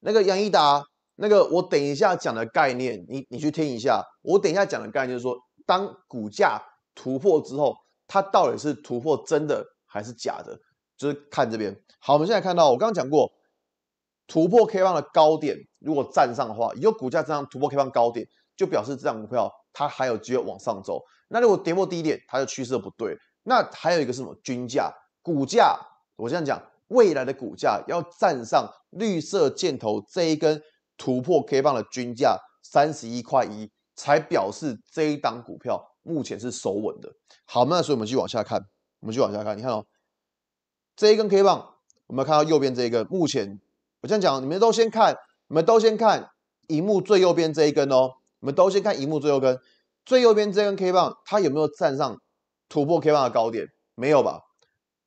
那个杨一达，那个我等一下讲的概念，你你去听一下。我等一下讲的概念是说，当股价突破之后。它到底是突破真的还是假的？就是看这边。好，我们现在看到，我刚刚讲过，突破 K 棒的高点，如果站上的话，有股价这样突破 K 棒高点，就表示这张股票它还有机会往上走。那如果跌破低点，它就趋势不对。那还有一个是什么均价？股价，我这样讲，未来的股价要站上绿色箭头这一根突破 K 棒的均价三十一块一，才表示这一档股票。目前是守稳的。好，那所以我们继续往下看，我们继续往下看。你看哦，这一根 K 棒，我们看到右边这一根，目前我这样讲，你们都先看，你们都先看荧幕最右边这一根哦。你们都先看荧幕最右边，最右边这根 K 棒，它有没有站上突破 K 棒的高点？没有吧？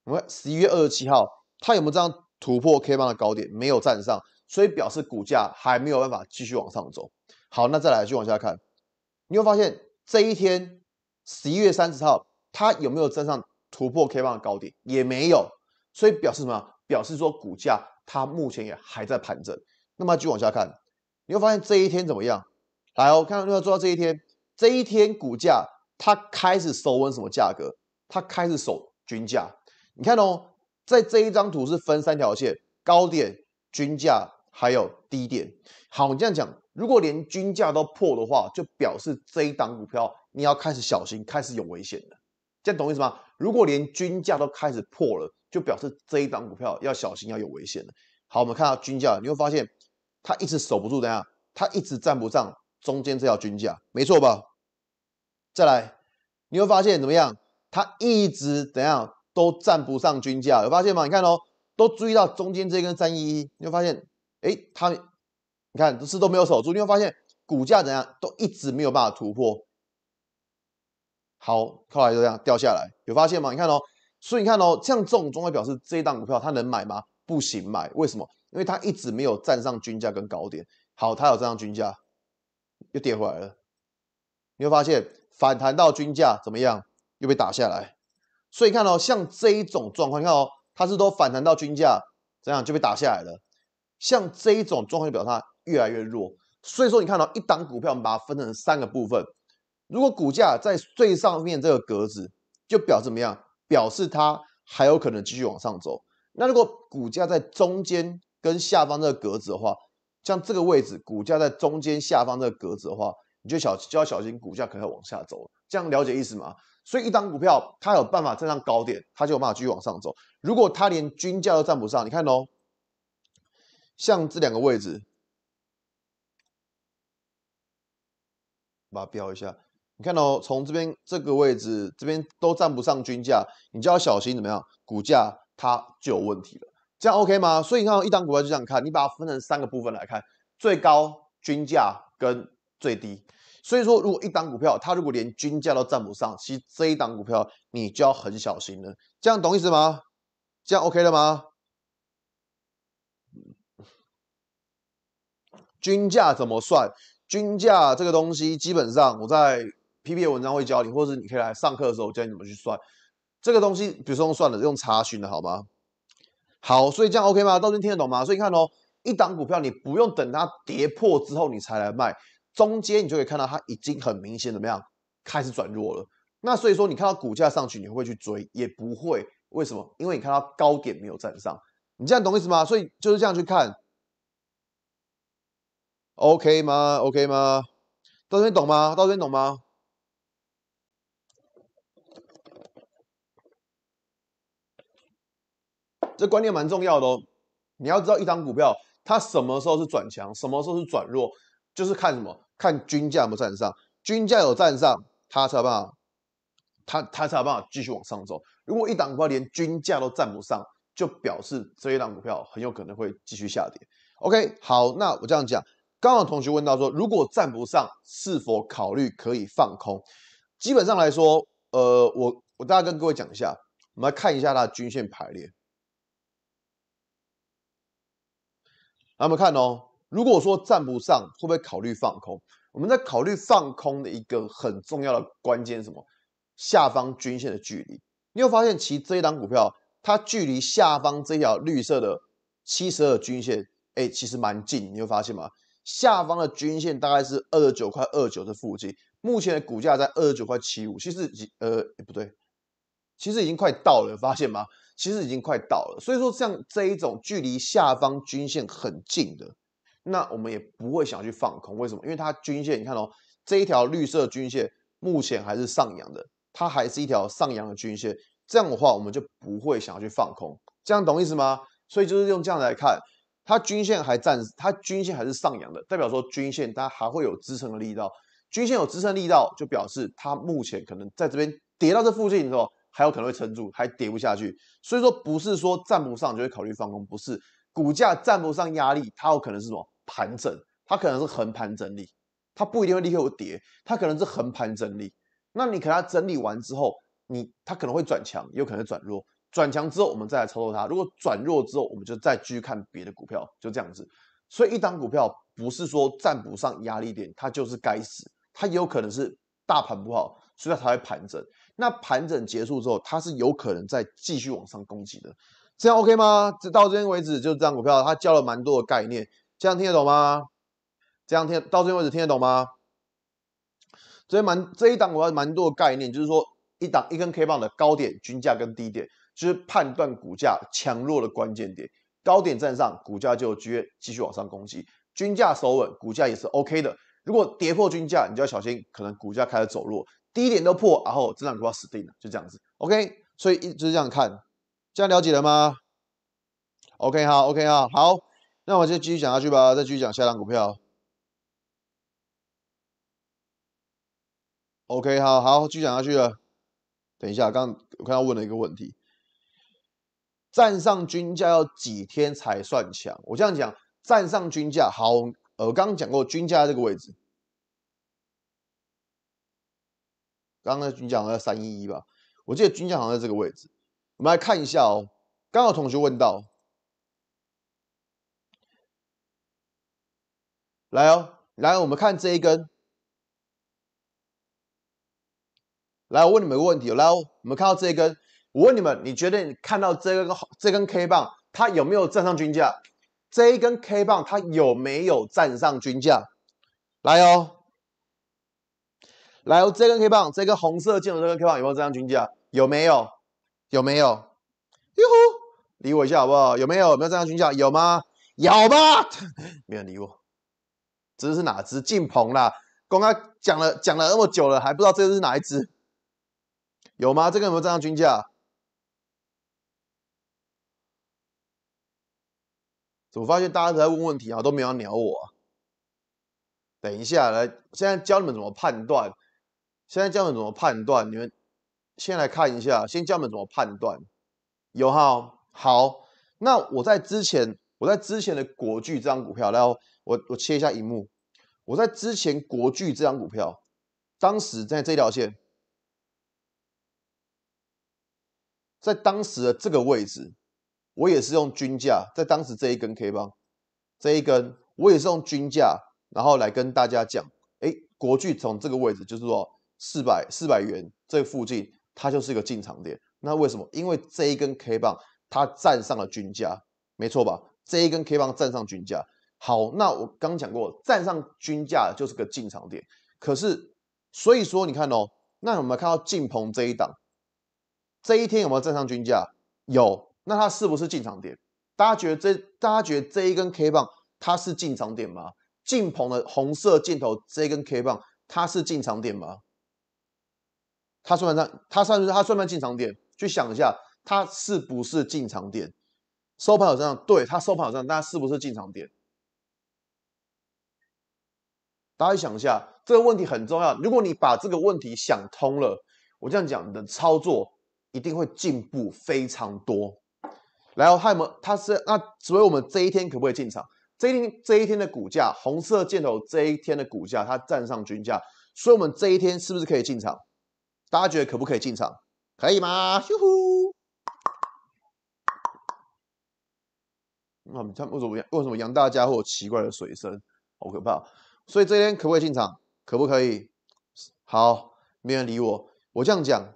我们十一月二十七号，它有没有这样突破 K 棒的高点？没有站上，所以表示股价还没有办法继续往上走。好，那再来继续往下看，你会发现这一天。十一月三十号，它有没有站上突破 K 棒的高点？也没有，所以表示什么？表示说股价它目前也还在盘整。那么继续往下看，你会发现这一天怎么样？来哦，看到没做到这一天，这一天股价它开始收温什么价格？它开始收均价。你看哦，在这一张图是分三条线：高点、均价还有低点。好，你这样讲，如果连均价都破的话，就表示这一档股票。你要开始小心，开始有危险了，这样懂意思吗？如果连均价都开始破了，就表示这一档股票要小心，要有危险了。好，我们看到均价，你会发现它一直守不住，怎样？它一直站不上中间这条均价，没错吧？再来，你会发现怎么样？它一直怎样都站不上均价，有发现吗？你看哦，都注意到中间这根三一一，你会发现，哎，它，你看都是都没有守住，你会发现股价怎样都一直没有办法突破。好，后来就这样掉下来，有发现吗？你看哦，所以你看哦，像这种状况表示这一档股票它能买吗？不行，买为什么？因为它一直没有站上均价跟高点。好，它有站上均价，又跌回来了。你会发现反弹到均价怎么样？又被打下来。所以看到像这一种状况，你看哦，它是都反弹到均价，怎样就被打下来了？像这一种状况就表示它越来越弱。所以说你看到一档股票，我们把它分成三个部分。如果股价在最上面这个格子，就表示怎么样？表示它还有可能继续往上走。那如果股价在中间跟下方这个格子的话，像这个位置，股价在中间下方这个格子的话，你就小就要小心，股价可能要往下走这样了解意思吗？所以，一档股票它有办法站上高点，它就有办法继续往上走。如果它连均价都站不上，你看哦，像这两个位置，把它标一下。看到从这边这个位置，这边都站不上均价，你就要小心怎么样？股价它就有问题了，这样 OK 吗？所以你看一档股票就这样看，你把它分成三个部分来看，最高均价跟最低。所以说，如果一档股票它如果连均价都站不上，其实这一档股票你就要很小心了。这样懂意思吗？这样 OK 了吗？均价怎么算？均价这个东西基本上我在。PPT 文章会教你，或者是你可以来上课的时候教你怎么去算这个东西。比如说用算的，用查询的好吗？好，所以这样 OK 吗？到这边听得懂吗？所以看哦，一档股票你不用等它跌破之后你才来卖，中间你就可以看到它已经很明显怎么样开始转弱了。那所以说你看到股价上去你会去追，也不会为什么？因为你看到高点没有站上，你这样懂意思吗？所以就是这样去看，OK 吗？OK 吗？到这边懂吗？到这边懂吗？这观念蛮重要的哦，你要知道一档股票它什么时候是转强，什么时候是转弱，就是看什么，看均价有没有站上，均价有站上，它才有办法，它它才有办法继续往上走。如果一档股连均价都站不上，就表示这一档股票很有可能会继续下跌。OK，好，那我这样讲，刚刚同学问到说，如果站不上，是否考虑可以放空？基本上来说，呃，我我大概跟各位讲一下，我们来看一下它的均线排列。那们看哦，如果说站不上，会不会考虑放空？我们在考虑放空的一个很重要的关键什么？下方均线的距离。你会发现其这一档股票，它距离下方这条绿色的七十二均线，哎，其实蛮近。你会发现吗？下方的均线大概是二十九块二九的附近，目前的股价在二十九块七五，其实呃不对，其实已经快到了，发现吗？其实已经快到了，所以说像这一种距离下方均线很近的，那我们也不会想要去放空。为什么？因为它均线，你看哦，这一条绿色均线目前还是上扬的，它还是一条上扬的均线。这样的话，我们就不会想要去放空。这样懂意思吗？所以就是用这样来看，它均线还占，它均线还是上扬的，代表说均线它还会有支撑的力道。均线有支撑力道，就表示它目前可能在这边跌到这附近的时候。还有可能会撑住，还跌不下去，所以说不是说站不上就会考虑放空，不是股价站不上压力，它有可能是什么盘整，它可能是横盘整理，它不一定会立刻有跌，它可能是横盘整理。那你能它整理完之后，你它可能会转强，有可能转弱。转强之后我们再来操作它，如果转弱之后我们就再继续看别的股票，就这样子。所以一档股票不是说站不上压力点，它就是该死，它也有可能是大盘不好，所以它才会盘整。那盘整结束之后，它是有可能再继续往上攻击的，这样 OK 吗？这到这边为止，就是这张股票，它教了蛮多的概念，这样听得懂吗？这样听到这边为止听得懂吗？以蛮这一档，我要蛮多的概念，就是说，一档一根 K 棒的高点、均价跟低点，就是判断股价强弱的关键点。高点站上，股价就约继续往上攻击；均价守稳，股价也是 OK 的。如果跌破均价，你就要小心，可能股价开始走弱。第一点都破，然后这档股票死定了，就这样子。OK，所以一直这样看，这样了解了吗？OK，好，OK 啊，好，那我就继续讲下去吧，再继续讲下档股票。OK，好好继续讲下去了。等一下，刚我刚刚问了一个问题，站上均价要几天才算强？我这样讲，站上均价好，呃，刚刚讲过均价这个位置。刚刚的均价好像在三一一吧，我记得均价好像在这个位置。我们来看一下哦。刚有同学问到，来哦，来我们看这一根。来，我问你们一个问题，来哦，我们看到这一根，我问你们，你觉得你看到这根这根 K 棒，它有没有站上均价？这一根 K 棒它有没有站上均价？来哦。来，这根 K 棒，这根红色箭头这根 K 棒有没有站上均价？有没有？有没有？哟，理我一下好不好？有没有没有站上均价？有吗？有吗？(laughs) 没人理我，这是哪只？进棚啦！刚刚讲了讲了那么久了，还不知道这是哪一只？有吗？这个有没有站上均价？么发现大家都在问问题啊，都没有鸟我。等一下来，现在教你们怎么判断。现在教你们怎么判断，你们先来看一下。先教你们怎么判断，有哈好。那我在之前，我在之前的国巨这张股票，然后我我切一下荧幕。我在之前国巨这张股票，当时在这条线，在当时的这个位置，我也是用均价，在当时这一根 K 棒，这一根我也是用均价，然后来跟大家讲，哎，国巨从这个位置就是说。四百四百元这附近，它就是一个进场点。那为什么？因为这一根 K 棒它站上了均价，没错吧？这一根 K 棒站上均价。好，那我刚讲过，站上均价就是个进场点。可是，所以说你看哦，那有没有看到进鹏这一档？这一天有没有站上均价？有。那它是不是进场点？大家觉得这？大家觉得这一根 K 棒它是进场点吗？进鹏的红色箭头这一根 K 棒它是进场点吗？它算算？它算是它算不算进场点？去想一下，它是不是进场点？收盘有这样，对，它收盘有这样，是不是进场点？大家想一下，这个问题很重要。如果你把这个问题想通了，我这样讲，你的操作一定会进步非常多。然后还有没有？它是那，所以我们这一天可不可以进场？这一天这一天的股价，红色箭头这一天的股价，它站上均价，所以我们这一天是不是可以进场？大家觉得可不可以进场？可以吗？咻呼！那他们为什么？为什么杨大家会有奇怪的水声？好可怕！所以这边可不可以进场？可不可以？好，没人理我。我这样讲，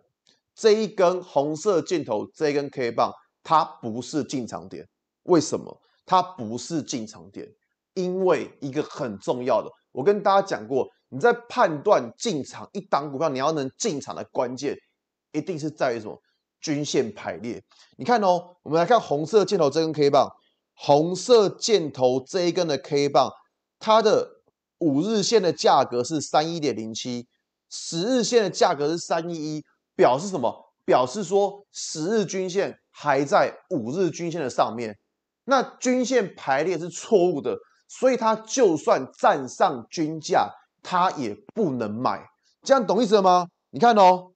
这一根红色箭头，这一根 K 棒，它不是进场点。为什么？它不是进场点，因为一个很重要的，我跟大家讲过。你在判断进场一档股票，你要能进场的关键，一定是在于什么？均线排列。你看哦，我们来看红色箭头这根 K 棒，红色箭头这一根的 K 棒，它的五日线的价格是三一点零七，十日线的价格是三一一，表示什么？表示说十日均线还在五日均线的上面，那均线排列是错误的，所以它就算站上均价。它也不能买，这样懂意思了吗？你看哦，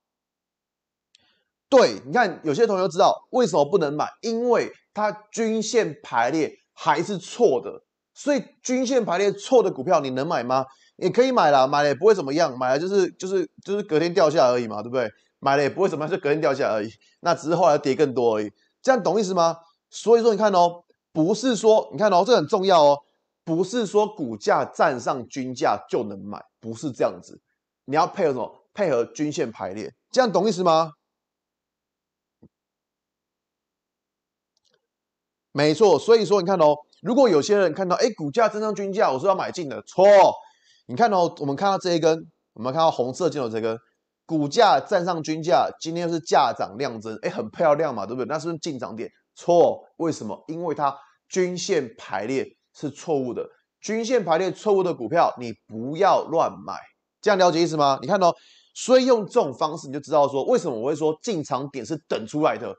对，你看有些同学知道为什么不能买，因为它均线排列还是错的，所以均线排列错的股票你能买吗？也可以买啦，买了也不会怎么样，买了就是就是就是隔天掉下而已嘛，对不对？买了也不会怎么样，就隔天掉下而已，那只是后来跌更多而已，这样懂意思吗？所以说你看哦，不是说你看哦，这很重要哦。不是说股价站上均价就能买，不是这样子。你要配合什么？配合均线排列，这样懂意思吗？没错，所以说你看哦，如果有些人看到，哎，股价站上均价，我说要买进的，错。你看哦，我们看到这一根，我们看到红色箭头这根，股价站上均价，今天是价涨量增，哎，很漂亮嘛，对不对？那是进涨点，错。为什么？因为它均线排列。是错误的，均线排列错误的股票，你不要乱买，这样了解意思吗？你看哦，所以用这种方式你就知道说，为什么我会说进场点是等出来的，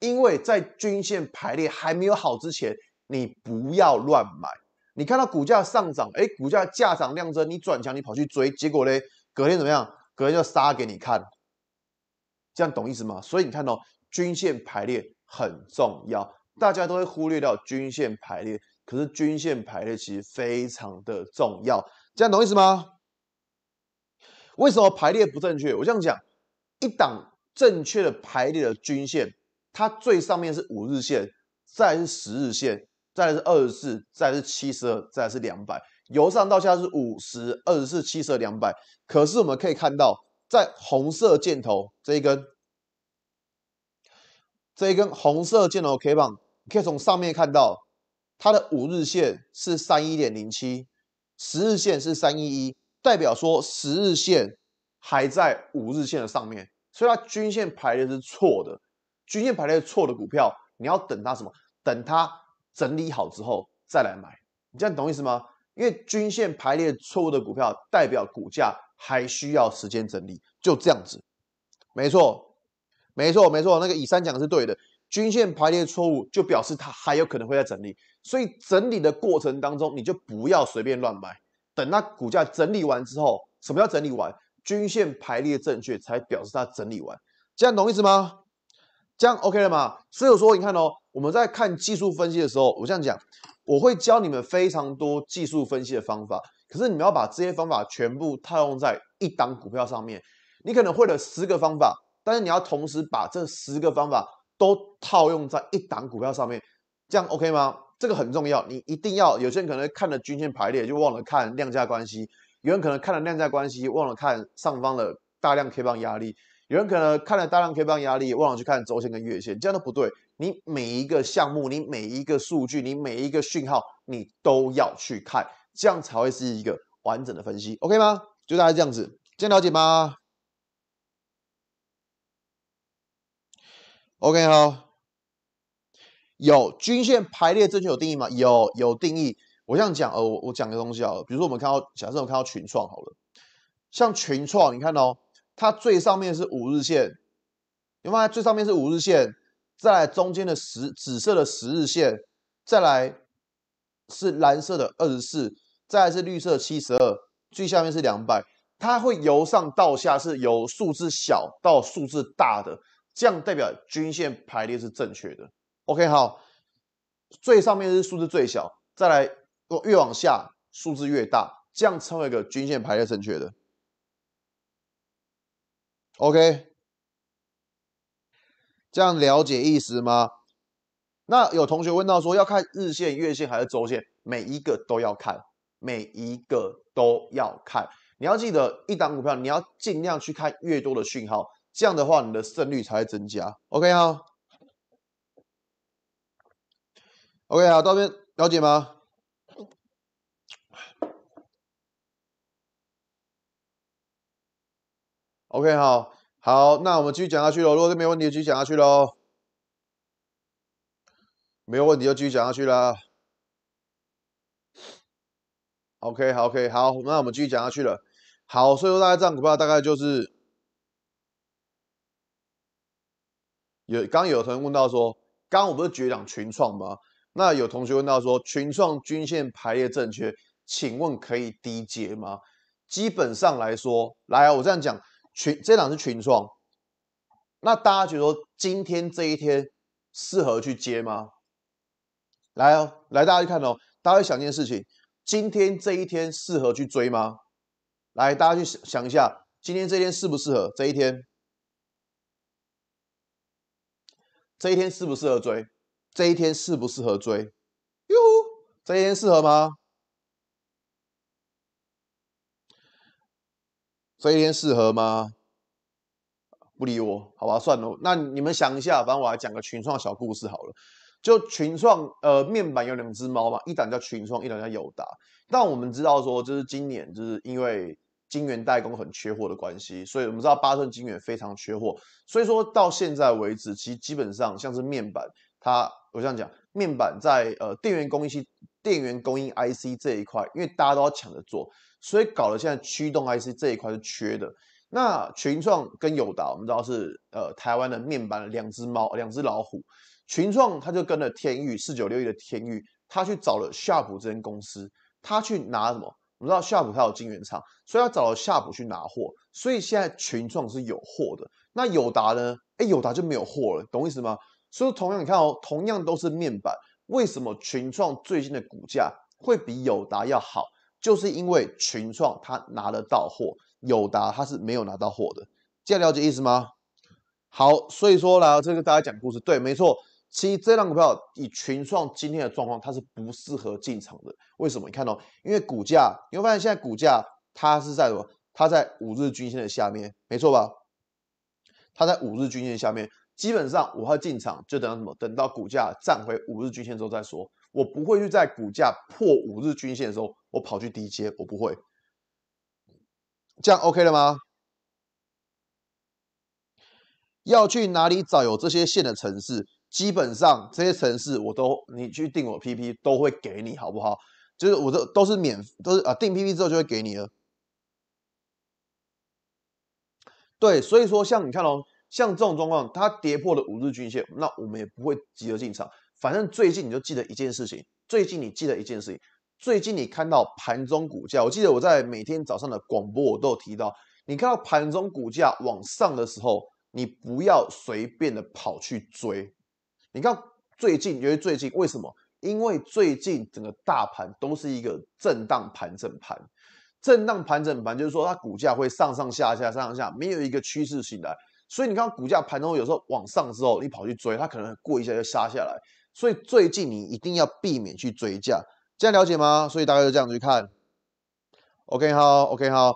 因为在均线排列还没有好之前，你不要乱买。你看到股价上涨，哎，股价价涨量增，你转强，你跑去追，结果嘞，隔天怎么样？隔天就杀给你看，这样懂意思吗？所以你看哦，均线排列很重要，大家都会忽略掉均线排列。可是均线排列其实非常的重要，这样懂意思吗？为什么排列不正确？我这样讲，一档正确的排列的均线，它最上面是五日线，再是十日线，再是二十四，再是七十二，再是两百，由上到下是五十、二十四、七十二、两百。可是我们可以看到，在红色箭头这一根，这一根红色箭头 K 棒，可以从上面看到。它的五日线是三一点零七，十日线是三一一，代表说十日线还在五日线的上面，所以它均线排列是错的。均线排列错的股票，你要等它什么？等它整理好之后再来买。你这样懂意思吗？因为均线排列错误的股票，代表股价还需要时间整理。就这样子，没错，没错，没错。那个乙三讲的是对的，均线排列错误就表示它还有可能会在整理。所以整理的过程当中，你就不要随便乱买，等它股价整理完之后，什么叫整理完？均线排列正确才表示它整理完，这样懂意思吗？这样 OK 了吗？以我说，你看哦，我们在看技术分析的时候，我这样讲，我会教你们非常多技术分析的方法，可是你们要把这些方法全部套用在一档股票上面，你可能会了十个方法，但是你要同时把这十个方法都套用在一档股票上面，这样 OK 吗？这个很重要，你一定要。有些人可能看了均线排列就忘了看量价关系，有人可能看了量价关系忘了看上方的大量 K 棒压力，有人可能看了大量 K 棒压力忘了去看周线跟月线，这样都不对。你每一个项目，你每一个数据，你每一个讯号，你都要去看，这样才会是一个完整的分析，OK 吗？就大概这样子，这样了解吗？OK 好。有均线排列正确有定义吗？有有定义。我这样讲，呃，我我讲个东西啊，比如说我们看到，假设我们看到群创好了，像群创，你看哦，它最上面是五日线，你发现最上面是五日线，再中间的十紫色的十日线，再来是蓝色的二十四，再来是绿色七十二，最下面是两百，它会由上到下是由数字小到数字大的，这样代表均线排列是正确的。OK，好，最上面是数字最小，再来越往下数字越大，这样称为一个均线排列正确的。OK，这样了解意思吗？那有同学问到说要看日线、月线还是周线，每一个都要看，每一个都要看。你要记得，一档股票你要尽量去看越多的讯号，这样的话你的胜率才会增加。OK 啊。OK 好，这边了解吗？OK，好好，那我们继续讲下去喽。如果是没问题，继续讲下去喽。没有问题就继续讲下去啦。OK，好，OK，好，那我们继续讲下去了。好，所以说，大家这样股票大概就是有。刚有同学问到说，刚我不是讲讲群创吗？那有同学问到说群创均线排列正确，请问可以低接吗？基本上来说，来啊，我这样讲，群这两是群创，那大家觉得今天这一天适合去接吗？来哦，来大家去看哦，大家想一件事情，今天这一天适合去追吗？来，大家去想一下，今天这一天适不适合？这一天，这一天适不适合追？这一天适不适合追？哟，这一天适合吗？这一天适合吗？不理我，好吧，算了。那你们想一下，反正我来讲个群创小故事好了。就群创，呃，面板有两只猫嘛，一档叫群创，一档叫友达。那我们知道说，就是今年就是因为晶圆代工很缺货的关系，所以我们知道八寸晶圆非常缺货，所以说到现在为止，其实基本上像是面板。它我这样讲，面板在呃电源供应器、电源供应 IC 这一块，因为大家都要抢着做，所以搞了现在驱动 IC 这一块是缺的。那群创跟友达，我们知道是呃台湾的面板的两只猫、两只老虎。群创他就跟了天域四九六一的天域，他去找了夏普这间公司，他去拿什么？我们知道夏普它有晶圆厂，所以他找了夏普去拿货，所以现在群创是有货的。那友达呢？哎，友达就没有货了，懂意思吗？所以同样，你看哦，同样都是面板，为什么群创最近的股价会比友达要好？就是因为群创它拿得到货，友达它是没有拿到货的。这在了解意思吗？好，所以说啦，这个大家讲故事，对，没错。其实这档股票以群创今天的状况，它是不适合进场的。为什么？你看哦，因为股价，你会发现现在股价它是在什么？它在五日均线的下面，没错吧？它在五日均线下面。基本上我要进场就等到什么？等到股价站回五日均线之后再说。我不会去在股价破五日均线的时候，我跑去低接，我不会。这样 OK 了吗？要去哪里找有这些线的城市？基本上这些城市我都，你去订我 PP 都会给你，好不好？就是我都都是免，都是啊，订 PP 之后就会给你了。对，所以说像你看哦，像这种状况，它跌破了五日均线，那我们也不会急着进场。反正最近你就记得一件事情，最近你记得一件事情，最近你看到盘中股价，我记得我在每天早上的广播，我都有提到，你看到盘中股价往上的时候，你不要随便的跑去追。你看最近，尤其最近为什么？因为最近整个大盘都是一个震荡盘整盘，震荡盘整盘就是说它股价会上上下下上上下，没有一个趋势性的。所以你看股价盘中有时候往上之后，你跑去追，它可能过一下就杀下来。所以最近你一定要避免去追价，这样了解吗？所以大家就这样子去看。OK 好，OK 好。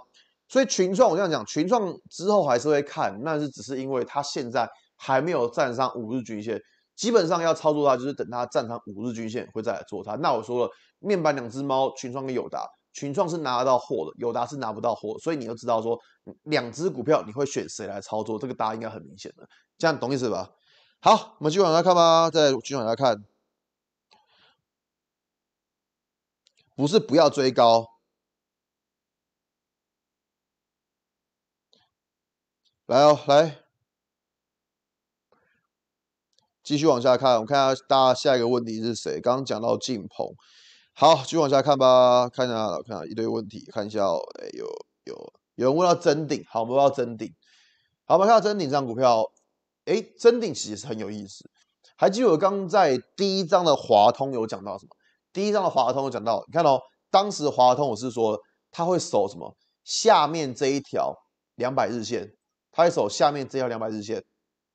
所以群创我这样讲，群创之后还是会看，那是只是因为它现在还没有站上五日均线，基本上要操作它就是等它站上五日均线会再来做它。那我说了，面板两只猫，群创跟友达，群创是拿得到货的，友达是拿不到货，所以你要知道说。两只股票你会选谁来操作？这个答案应该很明显的，这样懂意思吧？好，我们继续往下看吧。再继续往下看，不是不要追高，来哦，来，继续往下看。我看一下大家下一个问题是谁？刚刚讲到进鹏，好，继续往下看吧。看一下，看一下一堆问题，看一下哦，哎有有。有人问到真顶，好，我们到真顶，好，我们看到真顶这张股票，哎，真顶其实是很有意思。还记得我刚在第一章的华通有讲到什么？第一章的华通有讲到，你看哦，当时华通我是说它会守什么？下面这一条两百日线，它会守下面这条两百日线。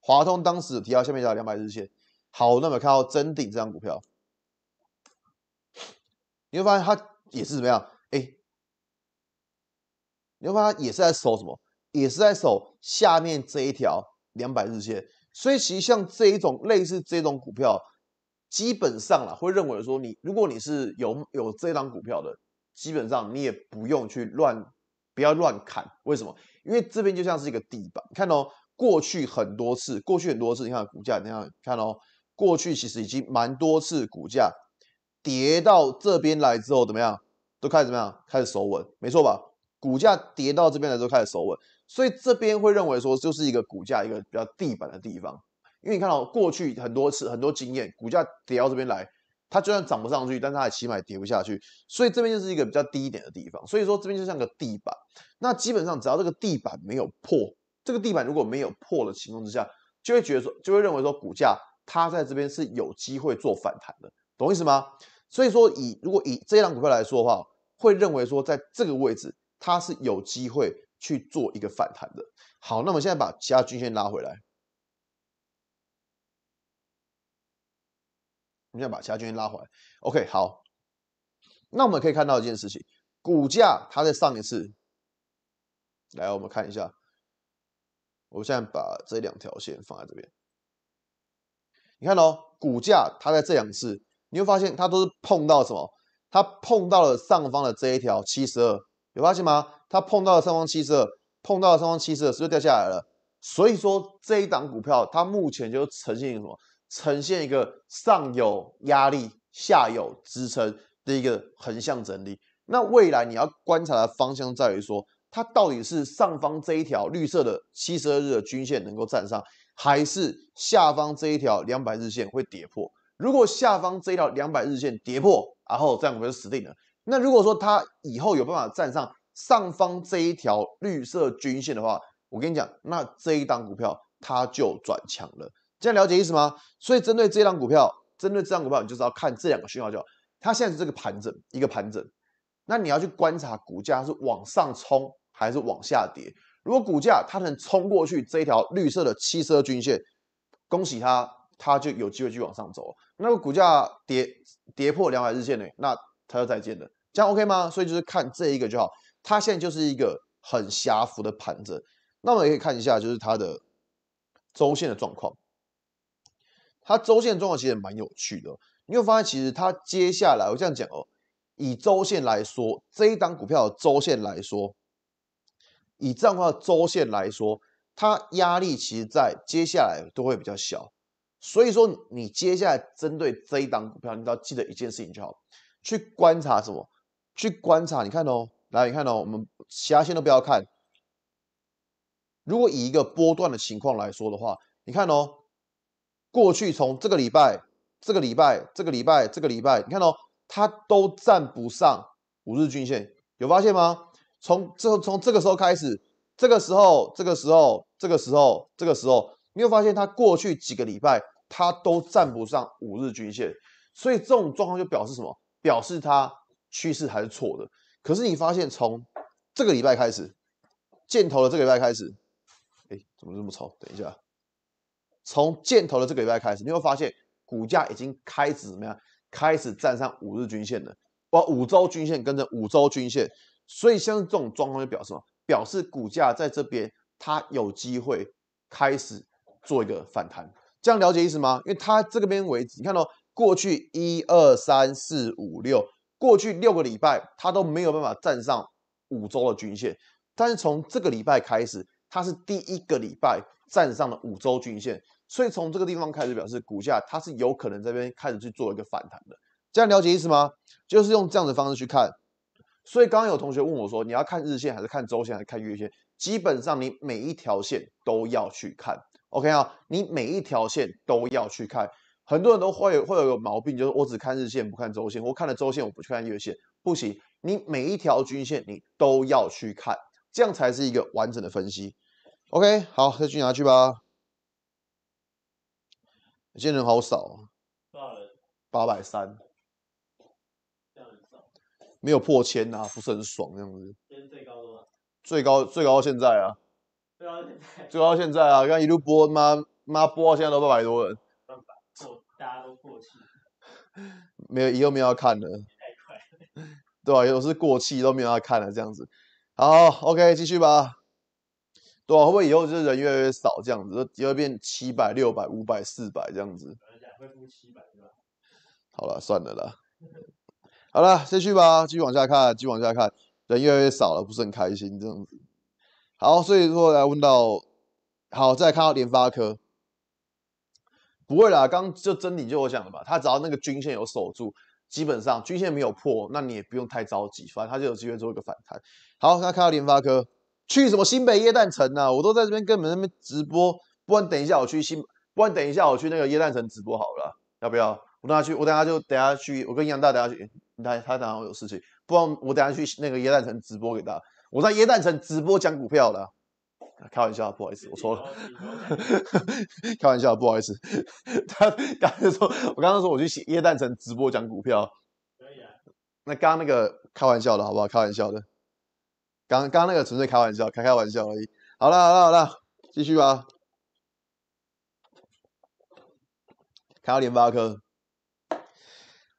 华通当时提到下面一条两百日线，好，那么看到真顶这张股票，你会发现它也是怎么样？因为它也是在守什么，也是在守下面这一条两百日线，所以其实像这一种类似这种股票，基本上啦会认为说你如果你是有有这张股票的，基本上你也不用去乱不要乱砍，为什么？因为这边就像是一个地板，看哦，过去很多次，过去很多次，你看股价你样看哦，过去其实已经蛮多次股价跌到这边来之后怎么样，都开始怎么样开始守稳，没错吧？股价跌到这边来候开始收稳，所以这边会认为说，就是一个股价一个比较地板的地方。因为你看到过去很多次很多经验，股价跌到这边来，它就算涨不上去，但它也起码跌不下去，所以这边就是一个比较低一点的地方。所以说这边就像个地板。那基本上只要这个地板没有破，这个地板如果没有破的情况之下，就会觉得说，就会认为说，股价它在这边是有机会做反弹的，懂意思吗？所以说以如果以这档股票来说的话，会认为说，在这个位置。它是有机会去做一个反弹的。好，那我们现在把其他均线拉回来。我们现在把其他均线拉回来。OK，好。那我们可以看到一件事情，股价它在上一次，来我们看一下。我们现在把这两条线放在这边，你看哦，股价它在这两次，你会发现它都是碰到什么？它碰到了上方的这一条七十二。有发现吗？它碰到了上方七十二，碰到了上方七十二，不是掉下来了。所以说这一档股票，它目前就呈现什么？呈现一个上有压力、下有支撑的一个横向整理。那未来你要观察的方向在于说，它到底是上方这一条绿色的七十二日的均线能够站上，还是下方这一条两百日线会跌破？如果下方这一条两百日线跌破，然后这股就死定了。那如果说它以后有办法站上上方这一条绿色均线的话，我跟你讲，那这一档股票它就转强了，这样了解意思吗？所以针对这一档股票，针对这档股票，你就是要看这两个讯号，叫它现在是这个盘整，一个盘整，那你要去观察股价是往上冲还是往下跌。如果股价它能冲过去这一条绿色的七日均线，恭喜它，它就有机会去往上走。那么股价跌跌破两百日线呢，那？它要再见的，这样 OK 吗？所以就是看这一个就好。它现在就是一个很狭幅的盘子，那我们也可以看一下，就是它的周线的状况。它周线状况其实蛮有趣的，你会发现，其实它接下来我这样讲哦，以周线来说，这一档股票的周线来说，以这样的话周线来说，它压力其实在接下来都会比较小。所以说，你接下来针对这一档股票，你要记得一件事情就好。去观察什么？去观察，你看哦，来，你看哦，我们其他线都不要看。如果以一个波段的情况来说的话，你看哦，过去从这个礼拜、这个礼拜、这个礼拜、这个礼拜，你看哦，它都站不上五日均线，有发现吗？从这从这个时候开始，这个时候、这个时候、这个时候、这个时候，你有发现它过去几个礼拜它都站不上五日均线？所以这种状况就表示什么？表示它趋势还是错的，可是你发现从这个礼拜开始，箭头的这个礼拜开始，哎，怎么这么丑？等一下，从箭头的这个礼拜开始，你会发现股价已经开始怎么样？开始站上五日均线了。哇，五周均线跟着五周均线，所以像这种状况就表示什么？表示股价在这边它有机会开始做一个反弹，这样了解意思吗？因为它这个边为止，你看到。过去一二三四五六，过去六个礼拜它都没有办法站上五周的均线，但是从这个礼拜开始，它是第一个礼拜站上了五周均线，所以从这个地方开始表示股价它是有可能这边开始去做一个反弹的，这样了解意思吗？就是用这样的方式去看，所以刚刚有同学问我说你要看日线还是看周线还是看月线，基本上你每一条线都要去看，OK 啊，你每一条线都要去看。很多人都会会有个毛病，就是我只看日线不看周线，我看了周线我不去看月线，不行，你每一条均线你都要去看，这样才是一个完整的分析。OK，好，再去拿去吧。今天人好少啊，八百三，这样很少，没有破千啊，不是很爽这样子。今天最高多少？最高最高到现在啊，最高现在，最高现在啊，刚刚一路播，妈妈播到现在都八百多人。大家都过气，没有以后没有要看了，太快了，对啊，有是过气都没有要看了这样子，好，OK，继续吧，对啊，会不会以后就是人越来越少这样子，就会变七百、六百、五百、四百这样子，好了，算了啦，好了，继续吧，继续往下看，继续往下看，人越来越少了，不是很开心这样子。好，所以说来问到，好，再看到联发科。不会啦，刚就真理就我讲的吧，他只要那个均线有守住，基本上均线没有破，那你也不用太着急，反正他就有机会做一个反弹。好，那看到联发科去什么新北耶诞城呐，我都在这边跟你们那边直播，不然等一下我去新，不然等一下我去那个耶诞城直播好了，要不要？我等下去，我等下就等下去，我跟杨大等下去，他他等下有事情，不然我等下去那个耶诞城直播给大家，我在耶诞城直播讲股票了。开玩笑，不好意思，我错了。(laughs) 开玩笑，不好意思。(laughs) 他刚才说，我刚刚说我去写耶诞城直播讲股票。可以啊。那刚刚那个开玩笑的，好不好？开玩笑的。刚刚那个纯粹开玩笑，开开玩笑而已。好了，好了，好了，继续吧。看联发科。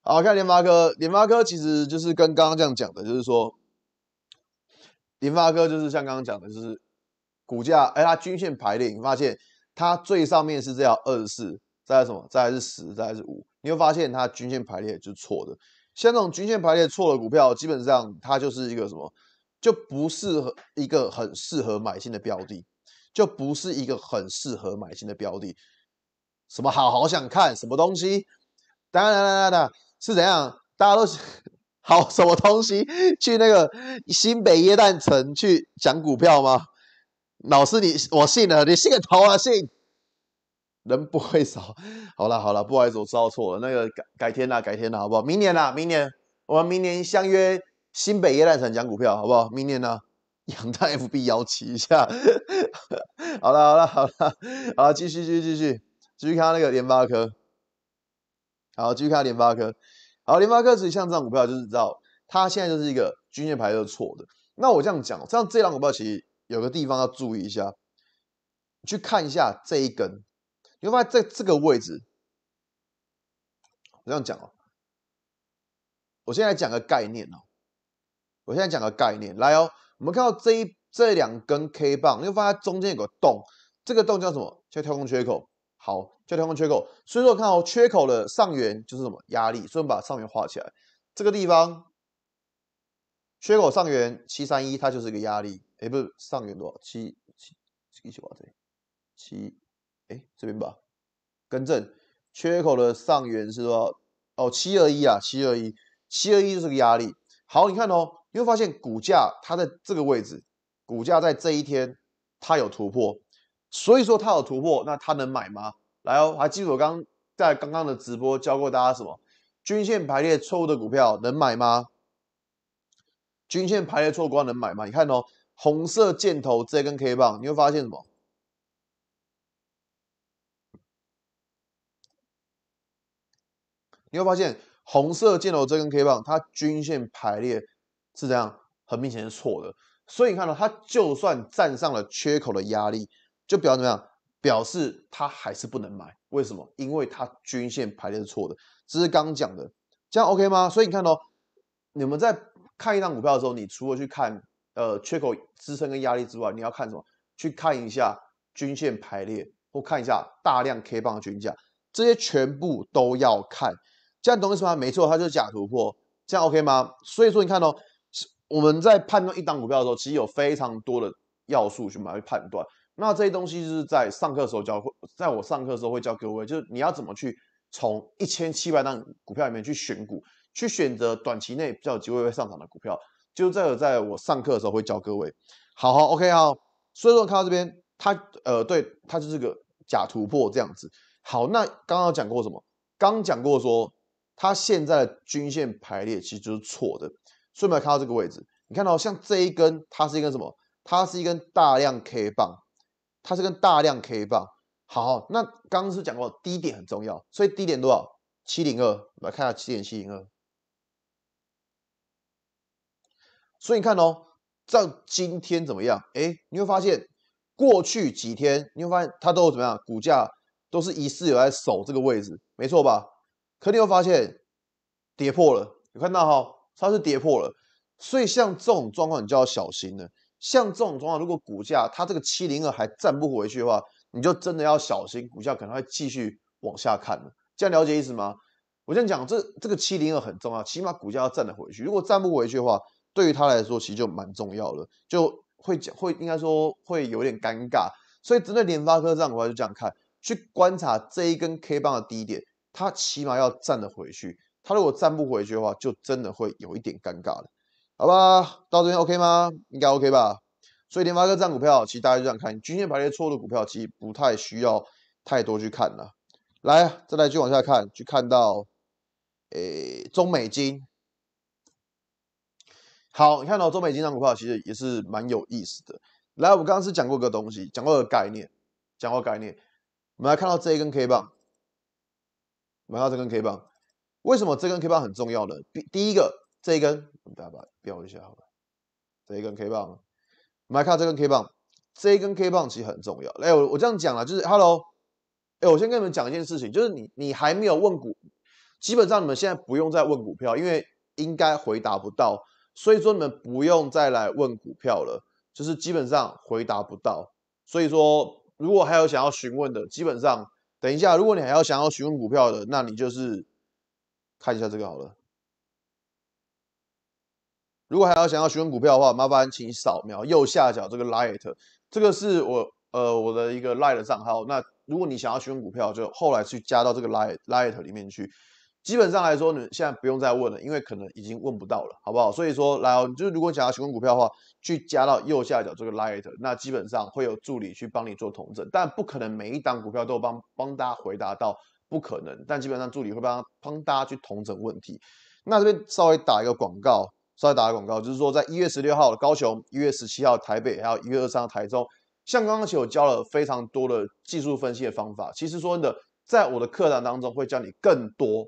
好，看联发科。联发科其实就是跟刚刚这样讲的，就是说联发科就是像刚刚讲的，就是。股价哎，它均线排列，你发现它最上面是这条二十四，再什么，再是十，再是五，你会发现它均线排列就是错的。像这种均线排列错的股票，基本上它就是一个什么，就不适合一个很适合买进的标的，就不是一个很适合买进的标的。什么好好想看什么东西？当然当然的是怎样？大家都好什么东西去那个新北耶诞城去讲股票吗？老师，你我信了，你信个头啊！信人不会少。(laughs) 好了好了，不好意思，我知道错了。那个改改天啦，改天啦，好不好？明年啦，明年我们明年相约新北叶大城讲股票，好不好？明年呢，养大 FB 幺起一下。(laughs) 好了好了好了，好继续继续继续继续看那个联发科。好继续看联发科。好，联发科实际上这股票就是知道它现在就是一个均线排列错的。那我这样讲，像这两股票其实。有个地方要注意一下，去看一下这一根，你会发现在这个位置，我这样讲哦。我现在讲个概念哦，我现在讲个概念，来哦，我们看到这一这两根 K 棒，你会发现中间有个洞，这个洞叫什么？叫跳空缺口。好，叫跳空缺口。所以说，看到缺口的上缘就是什么压力，所以我们把上缘画起来。这个地方，缺口上缘七三一，它就是一个压力。哎，不是上元多少？七七七起啊，这里，七哎这边吧。更正缺口的上缘是多少？哦，七二一啊，七二一，七二一就是个压力。好，你看哦，你会发现股价它在这个位置，股价在这一天它有突破，所以说它有突破，那它能买吗？来哦，还记住我刚在刚刚的直播教过大家什么？均线排列错误的股票能买吗？均线排列错光能买吗？你看哦。红色箭头这根 K 棒，你会发现什么？你会发现红色箭头这根 K 棒，它均线排列是这样，很明显是错的。所以你看到它就算站上了缺口的压力，就表示怎么样？表示它还是不能买。为什么？因为它均线排列是错的，这是刚讲的。这样 OK 吗？所以你看哦，你们在看一档股票的时候，你除了去看。呃，缺口支撑跟压力之外，你要看什么？去看一下均线排列，或看一下大量 K 棒的均价，这些全部都要看。这样东西是吗？没错，它就是假突破，这样 OK 吗？所以说，你看哦，我们在判断一档股票的时候，其实有非常多的要素去买去判断。那这些东西就是在上课时候教，在我上课的时候会教各位，就是你要怎么去从一千七百档股票里面去选股，去选择短期内比较有机会会上涨的股票。就在这个，在我上课的时候会教各位。好，OK，好好。所以说，看到这边，它呃，对，它就是个假突破这样子。好，那刚刚讲过什么？刚讲过说，它现在的均线排列其实就是错的。所以，我们来看到这个位置，你看到像这一根，它是一根什么？它是一根大量 K 棒，它是根大量 K 棒。好，那刚刚是讲过低点很重要，所以低点多少？七零二，来看一下七点七零二。所以你看哦，在今天怎么样？哎，你会发现过去几天，你会发现它都怎么样？股价都是疑似有在守这个位置，没错吧？可你又发现跌破了，有看到哈？它是跌破了，所以像这种状况，你就要小心了。像这种状况，如果股价它这个七零二还站不回去的话，你就真的要小心，股价可能会继续往下看了。这样了解意思吗？我这样讲这这个七零二很重要，起码股价要站得回去。如果站不回去的话，对于他来说，其实就蛮重要的，就会讲会应该说会有点尴尬，所以针对联发科这样的话，就这样看，去观察这一根 K 棒的低点，它起码要站得回去，它如果站不回去的话，就真的会有一点尴尬了，好吧？到这边 OK 吗？应该 OK 吧？所以联发科这股票，其实大家就这样看，均线排列错的股票，其实不太需要太多去看了。来，再来继续往下看，去看到，诶，中美金。好，你看到中美经常股票其实也是蛮有意思的。来，我们刚刚是讲过个东西，讲过个概念，讲过概念。我们来看到这一根 K 棒，我来看到这根 K 棒，为什么这根 K 棒很重要呢？第第一个，这一根，我们大家把标一下，好吧？这一根 K 棒，我们来看这根 K 棒，这一根 K 棒其实很重要。哎，我我这样讲了，就是 Hello，哎，我先跟你们讲一件事情，就是你你还没有问股，基本上你们现在不用再问股票，因为应该回答不到。所以说你们不用再来问股票了，就是基本上回答不到。所以说，如果还有想要询问的，基本上等一下，如果你还要想要询问股票的，那你就是看一下这个好了。如果还要想要询问股票的话，麻烦请扫描右下角这个 lite，这个是我呃我的一个 lite 账号。那如果你想要询问股票，就后来去加到这个 l i t lite 里面去。基本上来说，你现在不用再问了，因为可能已经问不到了，好不好？所以说，来，就是如果想要询问股票的话，去加到右下角这个 light，那基本上会有助理去帮你做统整，但不可能每一档股票都帮帮大家回答到，不可能。但基本上助理会帮帮大家去统整问题。那这边稍微打一个广告，稍微打个广告，就是说，在一月十六号高雄，一月十七号台北，还有一月二三台中，像刚刚其实我教了非常多的技术分析的方法，其实说真的，在我的课堂当中会教你更多。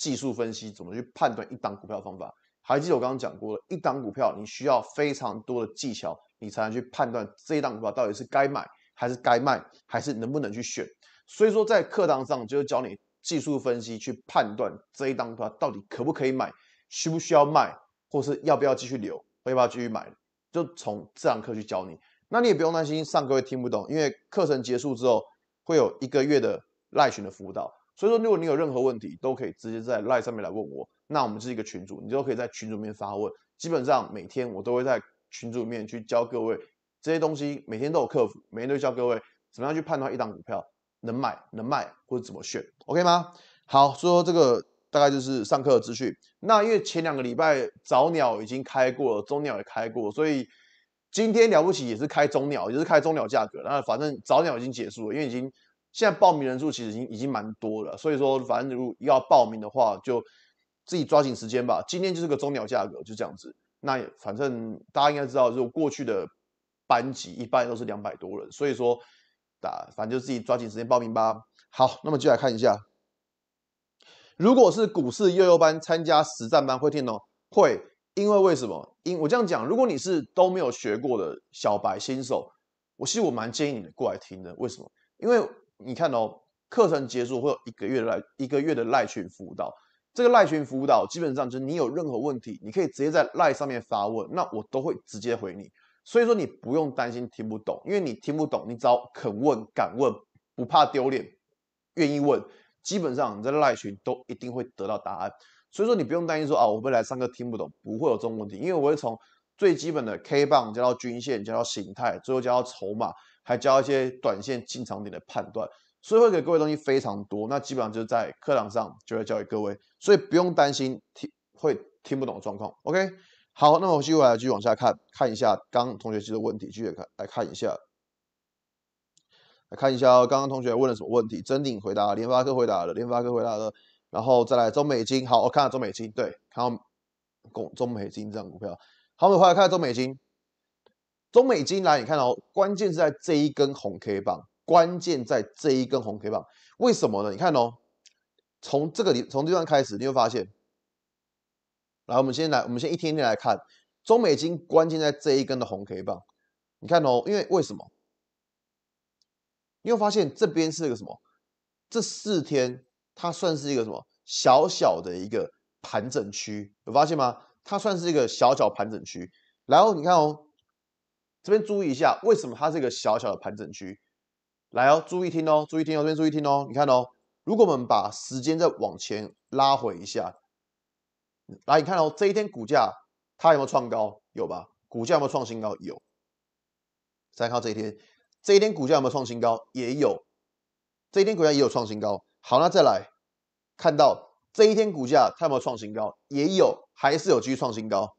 技术分析怎么去判断一档股票的方法？还记得我刚刚讲过了，一档股票你需要非常多的技巧，你才能去判断这一档股票到底是该买还是该卖，还是能不能去选。所以说在课堂上就是教你技术分析去判断这一档股票到底可不可以买，需不需要卖，或是要不要继续留，要不要继续买，就从这堂课去教你。那你也不用担心上课会听不懂，因为课程结束之后会有一个月的赖群的服务导。所以说，如果你有任何问题，都可以直接在 l i n e 上面来问我。那我们是一个群主，你就可以在群主面发问。基本上每天我都会在群主面去教各位这些东西。每天都有客服，每天都教各位怎么样去判断一档股票能买能卖或者怎么选，OK 吗？好，说这个大概就是上课资讯。那因为前两个礼拜早鸟已经开过了，中鸟也开过，所以今天了不起也是开中鸟，也是开中鸟价格。那反正早鸟已经结束了，因为已经。现在报名人数其实已经已经蛮多了，所以说反正如果要报名的话，就自己抓紧时间吧。今天就是个中鸟价格，就这样子。那反正大家应该知道，就过去的班级一般都是两百多人，所以说打反正就自己抓紧时间报名吧。好，那么就来看一下，如果是股市悠悠班参加实战班会听哦，会，因为为什么？因我这样讲，如果你是都没有学过的小白新手，我其实我蛮建议你过来听的。为什么？因为你看哦，课程结束会有一个月的赖一个月的赖群辅导。这个赖群辅导基本上就是你有任何问题，你可以直接在赖上面发问，那我都会直接回你。所以说你不用担心听不懂，因为你听不懂，你只要肯问、敢问，不怕丢脸，愿意问，基本上你在赖群都一定会得到答案。所以说你不用担心说啊，我未来上课听不懂，不会有这种问题，因为我会从最基本的 K 棒加到均线加到形态，最后加到筹码。还教一些短线进场点的判断，所以会给各位东西非常多。那基本上就是在课堂上就会教给各位，所以不用担心听会听不懂的状况。OK，好，那我继续来继续往下看，看一下刚同学提的问题，继续看来看一下，来看一下刚刚同学问了什么问题。真鼎回答，联发科回答了，联发科回答了，然后再来中美金。好，我看了中美金，对，看到中美金这张股票。好，我们来看中美金。中美金来，你看哦，关键是在这一根红 K 棒，关键在这一根红 K 棒，为什么呢？你看哦，从这个里从这段开始，你会发现，来，我们先来，我们先一天一天来看中美金，关键在这一根的红 K 棒，你看哦，因为为什么？你会发现这边是一个什么？这四天它算是一个什么？小小的一个盘整区，有发现吗？它算是一个小小盘整区，然后你看哦。这边注意一下，为什么它是一个小小的盘整区？来哦，注意听哦，注意听哦，这边注意听哦。你看哦，如果我们把时间再往前拉回一下，来，你看哦，这一天股价它有没有创高？有吧？股价有没有创新高？有。再看这一天，这一天股价有没有创新高？也有。这一天股价也有创新高。好，那再来看到这一天股价它有没有创新高？也有，还是有继续创新高。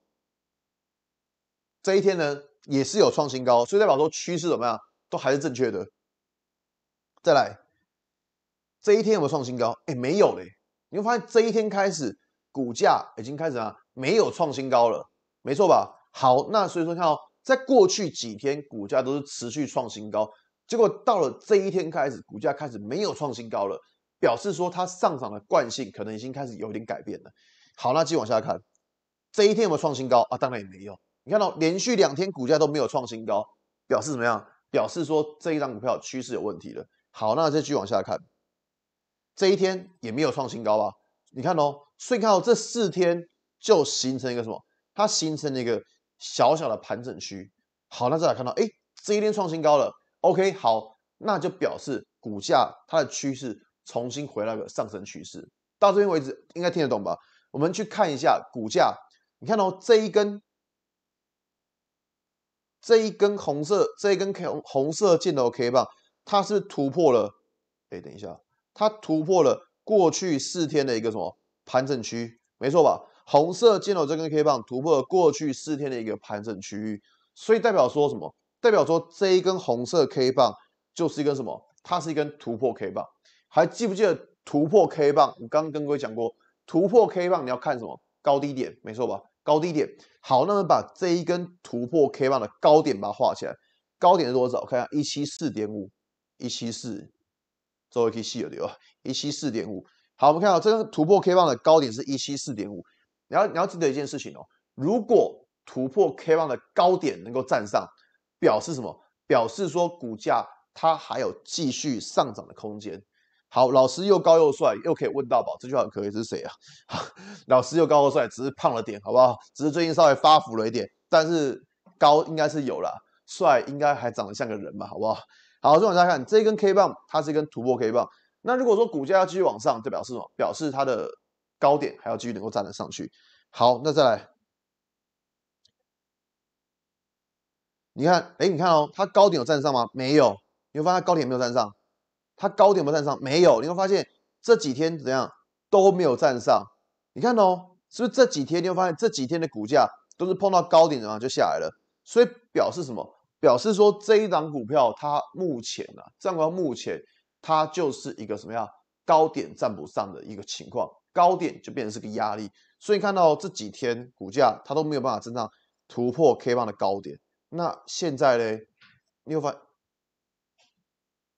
这一天呢？也是有创新高，所以代表说趋势怎么样，都还是正确的。再来，这一天有没有创新高？哎，没有嘞。你会发现这一天开始，股价已经开始啊，没有创新高了，没错吧？好，那所以说看哦，在过去几天股价都是持续创新高，结果到了这一天开始，股价开始没有创新高了，表示说它上涨的惯性可能已经开始有一点改变了。好，那继续往下看，这一天有没有创新高啊？当然也没有。你看到连续两天股价都没有创新高，表示怎么样？表示说这一张股票趋势有问题了。好，那再继续往下看，这一天也没有创新高吧？你看哦，所以看到这四天就形成一个什么？它形成了一个小小的盘整区。好，那再来看到，哎，这一天创新高了。OK，好，那就表示股价它的趋势重新回到个上升趋势。到这边为止应该听得懂吧？我们去看一下股价，你看哦，这一根。这一根红色，这一根红红色箭头 K 棒，它是突破了，哎，等一下，它突破了过去四天的一个什么盘整区，没错吧？红色箭头这根 K 棒突破了过去四天的一个盘整区域，所以代表说什么？代表说这一根红色 K 棒就是一个什么？它是一根突破 K 棒，还记不记得突破 K 棒？我刚刚跟各位讲过，突破 K 棒你要看什么？高低点，没错吧？高低点，好，那么把这一根突破 K 棒的高点把它画起来，高点是多少？看一下一七四点五，一七四，稍微可以细有点哦，一七四点五。好，我们看到这个突破 K 棒的高点是一七四点五。你要你要记得一件事情哦，如果突破 K 棒的高点能够站上，表示什么？表示说股价它还有继续上涨的空间。好，老师又高又帅，又可以问到宝，这句话可以是谁啊？(laughs) 老师又高又帅，只是胖了点，好不好？只是最近稍微发福了一点，但是高应该是有了，帅应该还长得像个人吧，好不好？好，再往下看，这根 K 棒它是一根突破 K 棒，那如果说股价要继续往上，就表示什么？表示它的高点还要继续能够站得上去。好，那再来，你看，哎，你看哦，它高点有站上吗？没有，你会发现高点没有站上。它高点不站上，没有，你会发现这几天怎样都没有站上。你看哦，是不是这几天你会发现这几天的股价都是碰到高点然后就下来了？所以表示什么？表示说这一档股票它目前啊，这样的话目前它就是一个什么样高点站不上的一个情况，高点就变成是个压力。所以看到这几天股价它都没有办法真正突破 K 棒的高点。那现在嘞，你有发现？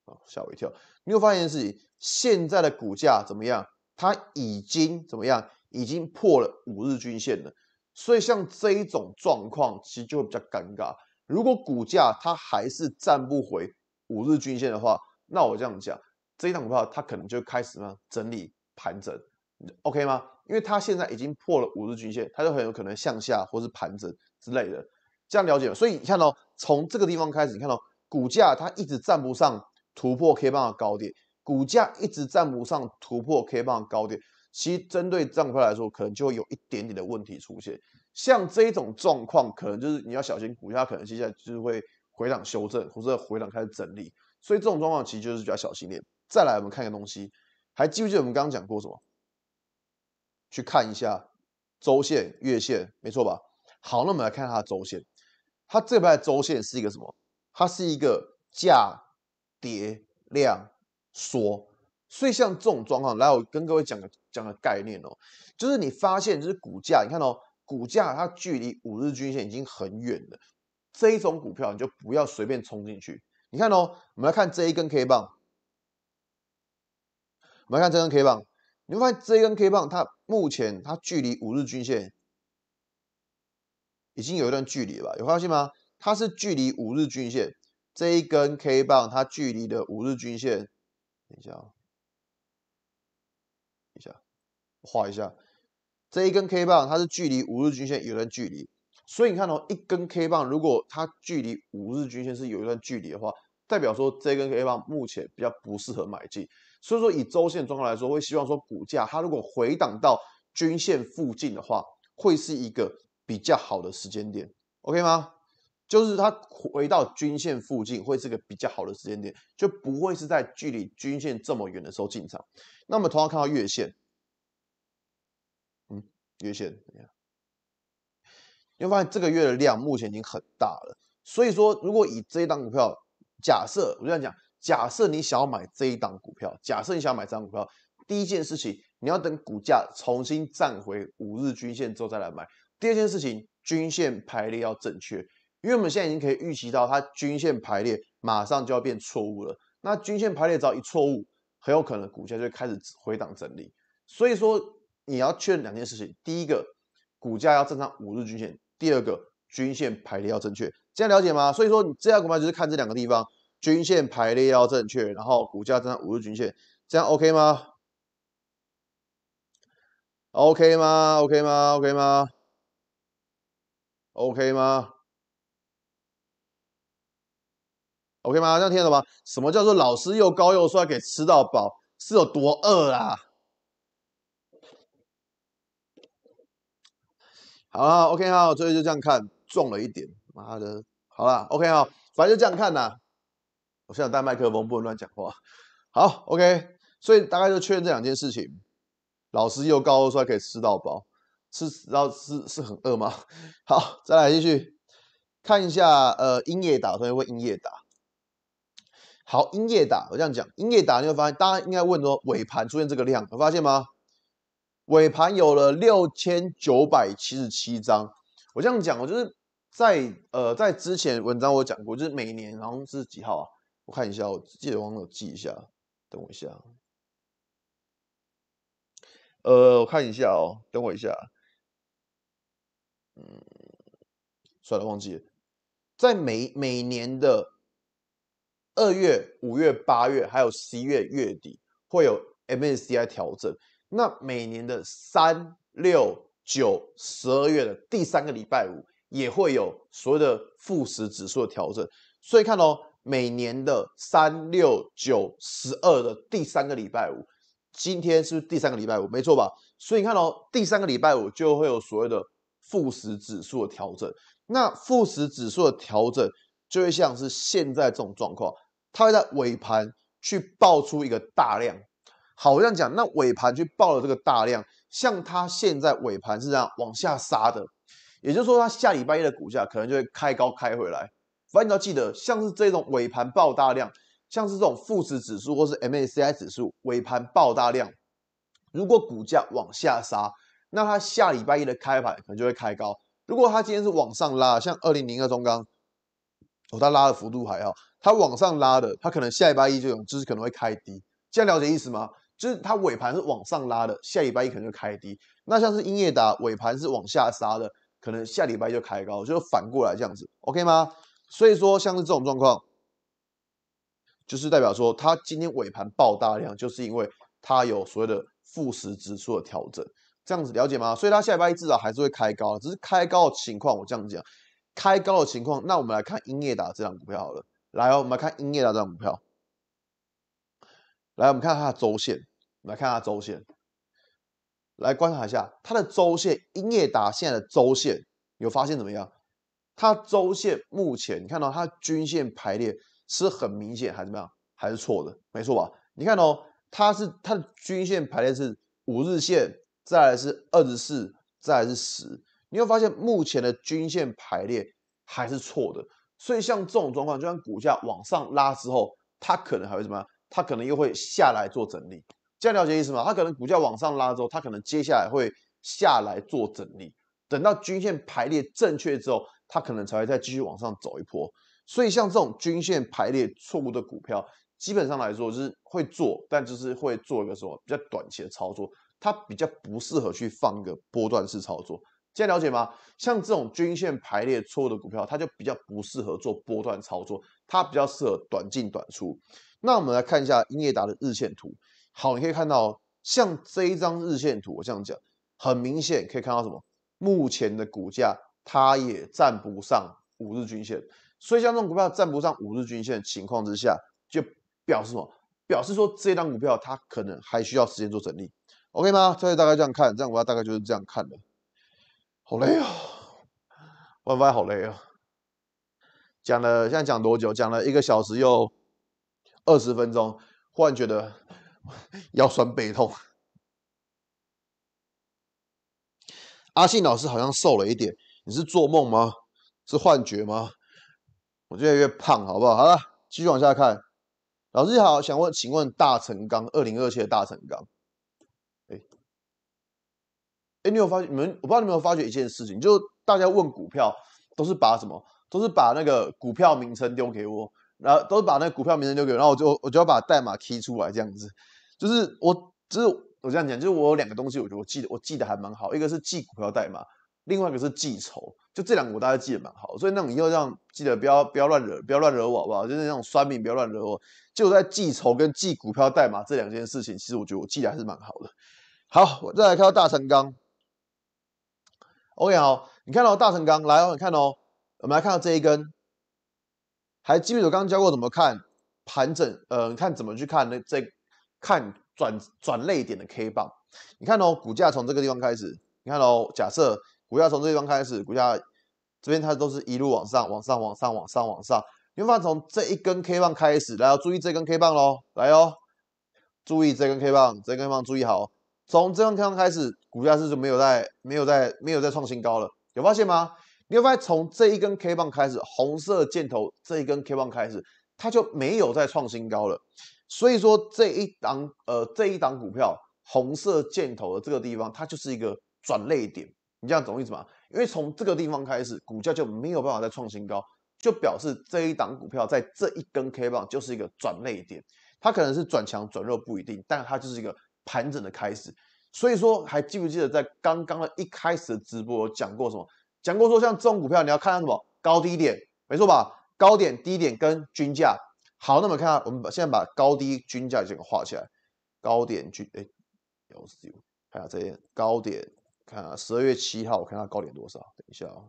啊，吓我一跳！你会发现事情现在的股价怎么样？它已经怎么样？已经破了五日均线了。所以像这一种状况，其实就会比较尴尬。如果股价它还是站不回五日均线的话，那我这样讲，这一档股票它可能就开始呢整理盘整，OK 吗？因为它现在已经破了五日均线，它就很有可能向下或是盘整之类的。这样了解吗？所以你看到从这个地方开始，你看到股价它一直站不上。突破 K 棒的高点，股价一直站不上突破 K 棒的高点，其实针对涨块来说，可能就会有一点点的问题出现。像这种状况，可能就是你要小心，股价可能接下来就是会回档修正，或者回档开始整理。所以这种状况其实就是比较小心点。再来，我们看一个东西，还记不记得我们刚刚讲过什么？去看一下周线、月线，没错吧？好，那我们来看它的周线，它这排周线是一个什么？它是一个价。跌量缩，所以像这种状况，来我跟各位讲个讲个概念哦，就是你发现就是股价，你看哦，股价它距离五日均线已经很远了，这一种股票你就不要随便冲进去。你看哦，我们来看这一根 K 棒，我们来看这根 K 棒，你会发现这一根 K 棒它目前它距离五日均线已经有一段距离了吧？有发现吗？它是距离五日均线。这一根 K 棒，它距离的五日均线，等一下，等一下，画一下。这一根 K 棒，它是距离五日均线有一段距离，所以你看哦，一根 K 棒，如果它距离五日均线是有一段距离的话，代表说这根 K 棒目前比较不适合买进。所以说，以周线状况来说，会希望说股价它如果回档到均线附近的话，会是一个比较好的时间点，OK 吗？就是它回到均线附近会是个比较好的时间点，就不会是在距离均线这么远的时候进场。那么同样看到月线，嗯，月线你会发现这个月的量目前已经很大了。所以说，如果以这一档股票，假设我这样讲，假设你想要买这一档股票，假设你想要买这档股票，第一件事情你要等股价重新站回五日均线之后再来买。第二件事情，均线排列要正确。因为我们现在已经可以预期到，它均线排列马上就要变错误了。那均线排列只要一错误，很有可能股价就开始回档整理。所以说，你要确认两件事情：第一个，股价要正常五日均线；第二个，均线排列要正确。这样了解吗？所以说，你这样股票就是看这两个地方：均线排列要正确，然后股价正常五日均线，这样 OK 吗？OK 吗？OK 吗？OK 吗？OK 吗？OK 吗？这样听得懂吗？什么叫做老师又高又帅可以吃到饱？是有多饿啊？好啊，OK 好，所以就这样看，重了一点，妈的，好了，OK 好，反正就这样看呐。我现在带麦克风，不能乱讲话。好，OK，所以大概就确认这两件事情：老师又高又帅可以吃到饱，吃老师是很饿吗？(laughs) 好，再来继续看一下，呃，音乐打，同学会音乐打。好，阴夜打我这样讲，阴夜打，你会发现，大家应该问说，尾盘出现这个量，有发现吗？尾盘有了六千九百七十七张。我这样讲，我就是在呃，在之前文章我讲过，就是每年，然后是几号啊？我看一下，我记得忘了记一下，等我一下。呃，我看一下哦，等我一下。嗯，算了，忘记，在每每年的。二月、五月、八月，还有十一月月底会有 MSCI 调整。那每年的三、六、九、十二月的第三个礼拜五，也会有所谓的富时指数的调整。所以看哦，每年的三、六、九、十二的第三个礼拜五，今天是不是第三个礼拜五，没错吧？所以你看哦，第三个礼拜五就会有所谓的富时指数的调整。那富时指数的调整，就会像是现在这种状况。它会在尾盘去爆出一个大量，好这样讲，那尾盘去爆了这个大量，像它现在尾盘是这样往下杀的，也就是说它下礼拜一的股价可能就会开高开回来。反正你要记得，像是这种尾盘爆大量，像是这种富时指数或是 MACI 指数尾盘爆大量，如果股价往下杀，那它下礼拜一的开盘可能就会开高。如果它今天是往上拉，像二零零二中钢，哦它拉的幅度还好。它往上拉的，它可能下礼拜一就就是可能会开低，这样了解意思吗？就是它尾盘是往上拉的，下礼拜一可能就开低。那像是英业达尾盘是往下杀的，可能下礼拜一就开高，就反过来这样子，OK 吗？所以说像是这种状况，就是代表说它今天尾盘爆大量，就是因为它有所谓的负时指数的调整，这样子了解吗？所以它下礼拜一至少还是会开高，只是开高的情况，我这样讲，开高的情况，那我们来看英业达这张股票好了。来哦，我们来看英业达这股票。来，我们看它的周线，我们来看它周线。来观察一下它的周线，英业达现在的周线有发现怎么样？它周线目前你看到它均线排列是很明显，还是怎么样？还是错的，没错吧？你看哦，它是它的均线排列是五日线，再来是二十四，再来是十。你会发现目前的均线排列还是错的。所以像这种状况，就像股价往上拉之后，它可能还会什么它可能又会下来做整理，这样了解意思吗？它可能股价往上拉之后，它可能接下来会下来做整理，等到均线排列正确之后，它可能才会再继续往上走一波。所以像这种均线排列错误的股票，基本上来说就是会做，但就是会做一个什么比较短期的操作，它比较不适合去放一个波段式操作。现在了解吗？像这种均线排列错的股票，它就比较不适合做波段操作，它比较适合短进短出。那我们来看一下英业达的日线图。好，你可以看到，像这一张日线图，我这样讲，很明显可以看到什么？目前的股价它也站不上五日均线，所以像这种股票站不上五日均线情况之下，就表示什么？表示说这张股票它可能还需要时间做整理。OK 吗？这以大概这样看，这样股票大概就是这样看的。好累哦 w i f i 好累哦。讲了现在讲多久？讲了一个小时又二十分钟，忽然觉得 (laughs) 腰酸背痛。阿信老师好像瘦了一点，你是做梦吗？是幻觉吗？我越变越胖，好不好？好了，继续往下看。老师好，想问，请问大成钢二零二七的大成钢，哎。哎，你有发现你们？我不知道你们有发觉一件事情，就大家问股票都是把什么？都是把那个股票名称丢给我，然后都是把那股票名称丢给我，然后我就我就要把代码 key 出来这样子。就是我，就是我这样讲，就是我有两个东西，我我记得我记得还蛮好，一个是记股票代码，另外一个是记仇。就这两个我大概记得蛮好，所以那你要样记得不要不要乱惹不要乱惹我好不好？就是那种算命不要乱惹我。就在记仇跟记股票代码这两件事情，其实我觉得我记得还是蛮好的。好，我再来看到大成钢。OK，好，你看到大成钢来哦，你看哦，我们来看到这一根，还记得我刚刚教过怎么看盘整，你看怎么去看那这看转转类点的 K 棒，你看哦，股价从这个地方开始，你看哦，假设股价从这地方开始，股价这边它都是一路往上，往上，往上，往上，往上，你会发现从这一根 K 棒开始，来哦，注意这根 K 棒喽，来哦，注意这根 K 棒，这根棒注意好。从这根 K 棒开始，股价是就没有在没有在没有在创新高了，有发现吗？你会发现从这一根 K 棒开始，红色箭头这一根 K 棒开始，它就没有在创新高了。所以说这一档呃这一档股票，红色箭头的这个地方，它就是一个转类点。你这样懂意思吗？因为从这个地方开始，股价就没有办法再创新高，就表示这一档股票在这一根 K 棒就是一个转类点，它可能是转强转弱不一定，但它就是一个。盘整的开始，所以说还记不记得在刚刚的一开始的直播讲过什么？讲过说像这种股票你要看什么高低点，没错吧？高点、低点跟均价。好，那么看下，我们现在把高低均价这个画起来。高点均哎，有有，看下这边高点，看十二月七号，我看它高点多少？等一下啊，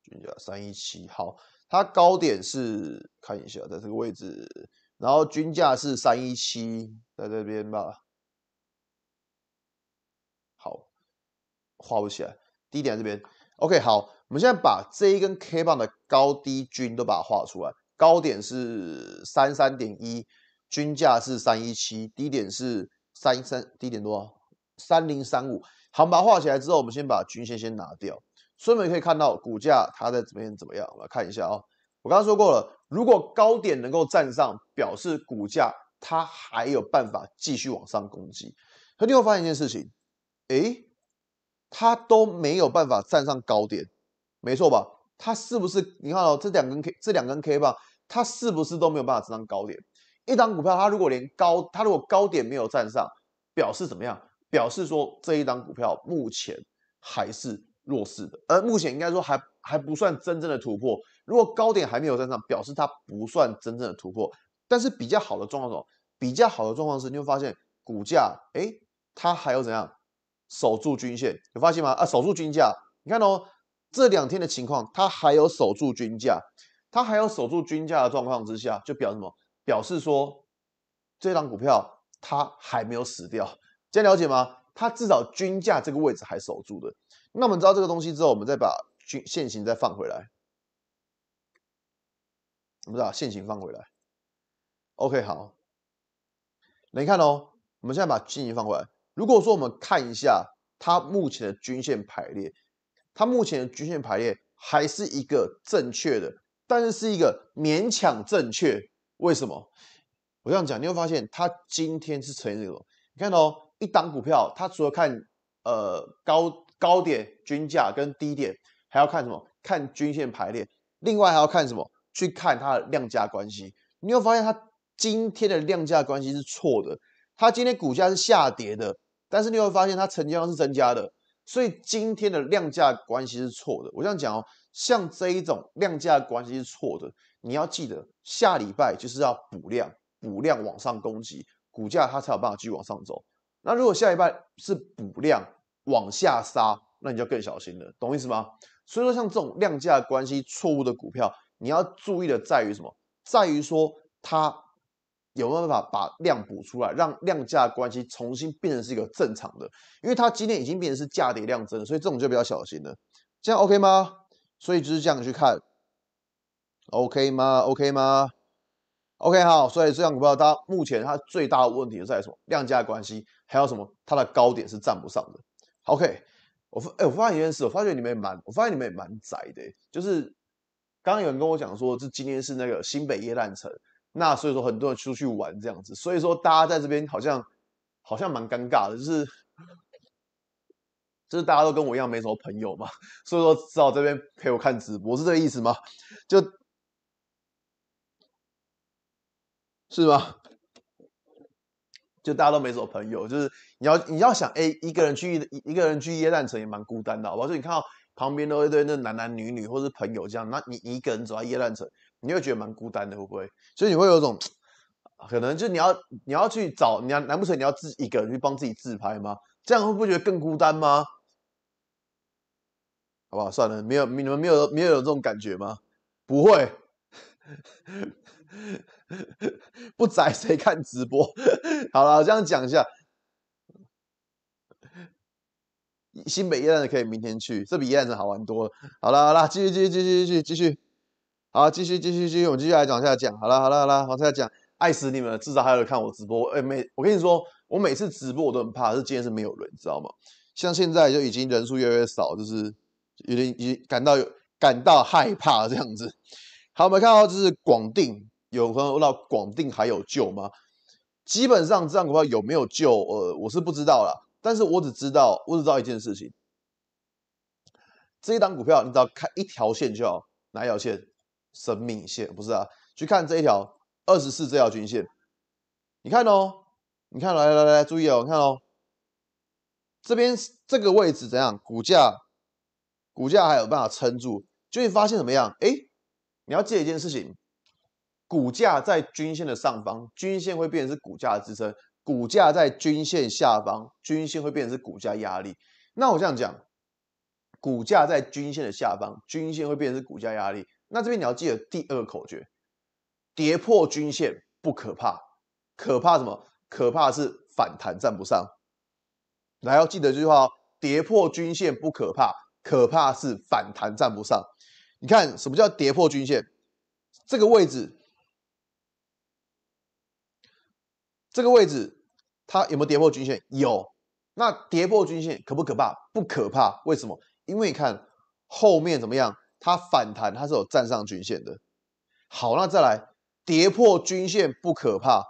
均价三一七，好。它高点是看一下，在这个位置，然后均价是三一七，在这边吧。好，画不起来，低点这边。OK，好，我们现在把这一根 K 棒的高低均都把它画出来。高点是三三点一，均价是三一七，低点是三三低点多，三零三五。好，我们把它画起来之后，我们先把均线先拿掉。所以我们可以看到股价它在这边怎么样？我来看一下啊。我刚刚说过了，如果高点能够站上，表示股价它还有办法继续往上攻击。可你会发现一件事情，诶，它都没有办法站上高点，没错吧？它是不是？你看哦，这两根 K，这两根 K 棒，它是不是都没有办法站上高点？一档股票它如果连高，它如果高点没有站上，表示怎么样？表示说这一档股票目前还是。弱势的，而目前应该说还还不算真正的突破。如果高点还没有站上，表示它不算真正的突破。但是比较好的状况么？比较好的状况是，你会发现股价，哎，它还有怎样守住均线？有发现吗？啊，守住均价。你看哦，这两天的情况，它还有守住均价，它还有守住均价的状况之下，就表示什么？表示说这张股票它还没有死掉。这样了解吗？它至少均价这个位置还守住的。那我们知道这个东西之后，我们再把均线形再放回来。们再把线形放回来？OK，好。你看哦，我们现在把均线放回来。如果说我们看一下它目前的均线排列，它目前的均线排列还是一个正确的，但是是一个勉强正确。为什么？我这样讲，你会发现它今天是成这种。你看哦，一档股票，它除了看呃高。高点均价跟低点还要看什么？看均线排列。另外还要看什么？去看它的量价关系。你会发现它今天的量价关系是错的。它今天股价是下跌的，但是你会发现它成交量是增加的。所以今天的量价关系是错的。我这样讲哦，像这一种量价关系是错的，你要记得下礼拜就是要补量，补量往上攻击股价，它才有办法继续往上走。那如果下礼拜是补量，往下杀，那你就更小心了，懂意思吗？所以说像这种量价关系错误的股票，你要注意的在于什么？在于说它有没有办法把量补出来，让量价关系重新变成是一个正常的，因为它今天已经变成是价跌量增所以这种就比较小心了。这样 OK 吗？所以就是这样去看，OK 吗？OK 吗？OK 好，所以这样股票它目前它最大的问题是在什么？量价关系，还有什么？它的高点是站不上的。OK，我发哎，我发现一件事，我发觉你们也蛮，我发现你们也蛮宅的。就是刚刚有人跟我讲说，这今天是那个新北夜难城，那所以说很多人出去玩这样子，所以说大家在这边好像好像蛮尴尬的，就是就是大家都跟我一样没什么朋友嘛，所以说只好这边陪我看直播，是这个意思吗？就，是吗？就大家都没么朋友，就是你要你要想，哎，一个人去一一个人去耶诞城也蛮孤单的，好吧？所以你看到旁边都一堆那男男女女或是朋友这样，那你一个人走在耶诞城，你会觉得蛮孤单的，会不会？所以你会有种可能，就你要你要去找，你难不成你要自一个人去帮自己自拍吗？这样会不觉得更孤单吗？好不好？算了，没有你们没有没有有这种感觉吗？不会。(laughs) 不宰谁看直播？好了，这样讲一下，新北一案可以明天去，这比一案子好玩多了。好了好了，继续继续继续继续继续，好，继续继续继续，我们继续来往下讲。好了好了好了，往下讲，爱死你们，至少还有看我直播。哎，每我跟你说，我每次直播我都很怕，是今天是没有人，你知道吗？像现在就已经人数越来越少，就是有点已感到感到害怕这样子。好，我们看到就是广定。有朋友问到广定还有救吗？基本上这档股票有没有救，呃，我是不知道了。但是我只知道，我只知道一件事情。这一档股票，你只要看一条线就好，哪一条线？生命线不是啊？去看这一条二十四这条均线。你看哦，你看来来来注意哦，你看哦，这边这个位置怎样？股价股价还有办法撑住？就会发现怎么样？哎，你要记得一件事情。股价在均线的上方，均线会变成是股价的支撑；股价在均线下方，均线会变成是股价压力。那我这样讲，股价在均线的下方，均线会变成是股价压力。那这边你要记得第二个口诀：跌破均线不可怕，可怕什么？可怕是反弹站不上。来要记得这句话：跌破均线不可怕，可怕是反弹站不上。你看什么叫跌破均线？这个位置。这个位置它有没有跌破均线？有，那跌破均线可不可怕？不可怕。为什么？因为你看后面怎么样？它反弹，它是有站上均线的。好，那再来，跌破均线不可怕。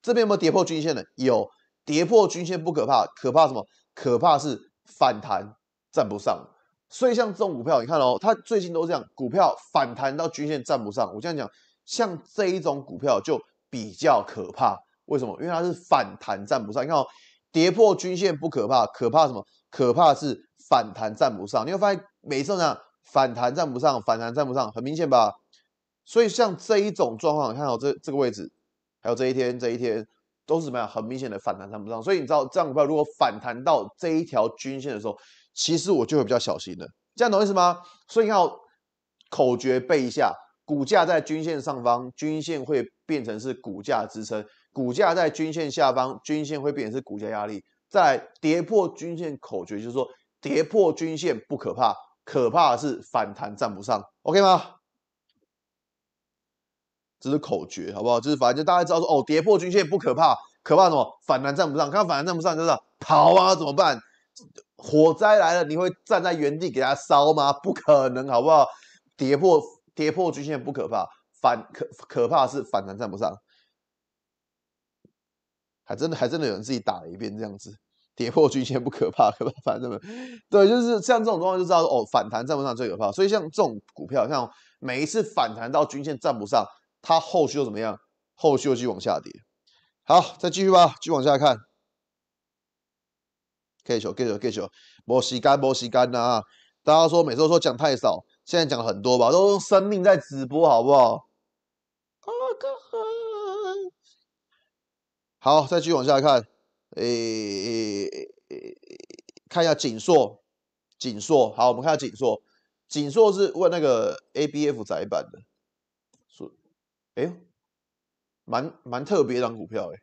这边有没有跌破均线的？有，跌破均线不可怕，可怕什么？可怕是反弹站不上。所以像这种股票，你看哦，它最近都这样，股票反弹到均线站不上。我这样讲，像这一种股票就比较可怕。为什么？因为它是反弹站不上。你看哦，跌破均线不可怕，可怕什么？可怕是反弹站不上。你会发现每次这样反弹站不上，反弹站不上，很明显吧？所以像这一种状况，你看哦，这这个位置，还有这一天、这一天都是怎么样？很明显的反弹站不上。所以你知道，这样股票如果反弹到这一条均线的时候，其实我就会比较小心的。这样懂意思吗？所以你看哦，口诀背一下：股价在均线上方，均线会变成是股价支撑。股价在均线下方，均线会变成是股价压力。在跌破均线口诀就是说，跌破均线不可怕，可怕是反弹站不上。OK 吗？这是口诀，好不好？就是反正就大家知道说，哦，跌破均线不可怕，可怕什么？反弹站不上。看反弹站不上，就是跑啊，怎么办？火灾来了，你会站在原地给它烧吗？不可能，好不好？跌破跌破均线不可怕，反可可怕是反弹站不上。还真的，还真的有人自己打了一遍这样子，跌破均线不可怕，可怕反正，对，就是像这种状况就知道哦，反弹站不上最可怕。所以像这种股票，像每一次反弹到均线站不上，它后续又怎么样？后续又继续往下跌。好，再继续吧，继续往下看。可以手，可以手，可以手，磨洗干净，磨洗干啊！大家说，每次都说讲太少，现在讲很多吧？都用生命在直播，好不好？好，再继续往下看，诶，看一下锦硕，锦硕，好，我们看下锦硕，锦硕是问那个 A B F 窄板的，说，哎，蛮蛮特别一张股票，哎，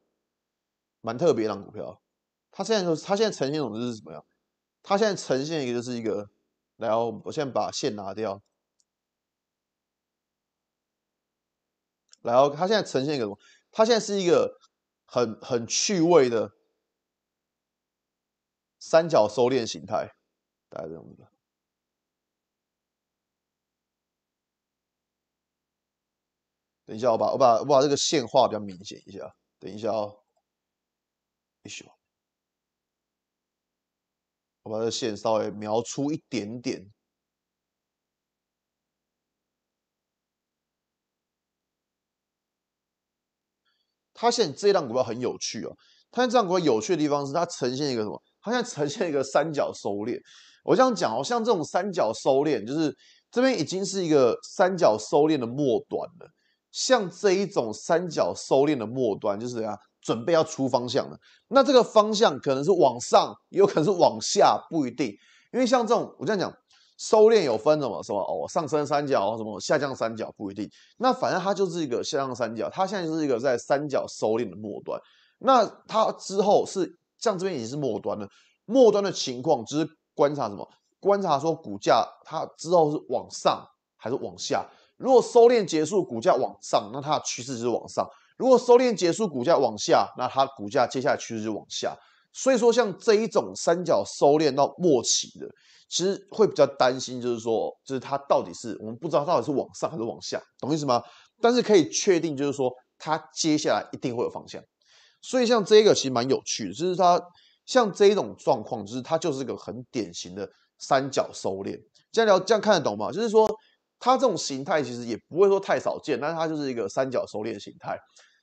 蛮特别一张股票，它现在就是它现在呈现一种就是怎么样？它现在呈现一个就是一个，然后我现在把线拿掉，然后它现在呈现一个什么？它现在是一个。很很趣味的三角收敛形态，大家这样子。等一下我把我把我把这个线画比较明显一下。等一下哦，一休，我把这个线稍微描出一点点。它现在这一档股票很有趣哦，它这档股票有趣的地方是它呈现一个什么？它现在呈现一个三角收敛。我这样讲哦，像这种三角收敛，就是这边已经是一个三角收敛的末端了。像这一种三角收敛的末端，就是怎样准备要出方向了。那这个方向可能是往上，也有可能是往下，不一定。因为像这种，我这样讲。收敛有分什么什么哦，上升三角，什么下降三角不一定。那反正它就是一个下降三角，它现在就是一个在三角收敛的末端。那它之后是像这边经是末端了。末端的情况就是观察什么？观察说股价它之后是往上还是往下？如果收敛结束，股价往上，那它的趋势就是往上；如果收敛结束，股价往下，那它股价接下来趋势就往下。所以说，像这一种三角收敛到末期的。其实会比较担心，就是说，就是它到底是我们不知道到底是往上还是往下，懂意思吗？但是可以确定，就是说它接下来一定会有方向。所以像这个其实蛮有趣的，就是它像这种状况，就是它就是一个很典型的三角收敛。这样聊，这样看得懂吗？就是说它这种形态其实也不会说太少见，但是它就是一个三角收敛形态。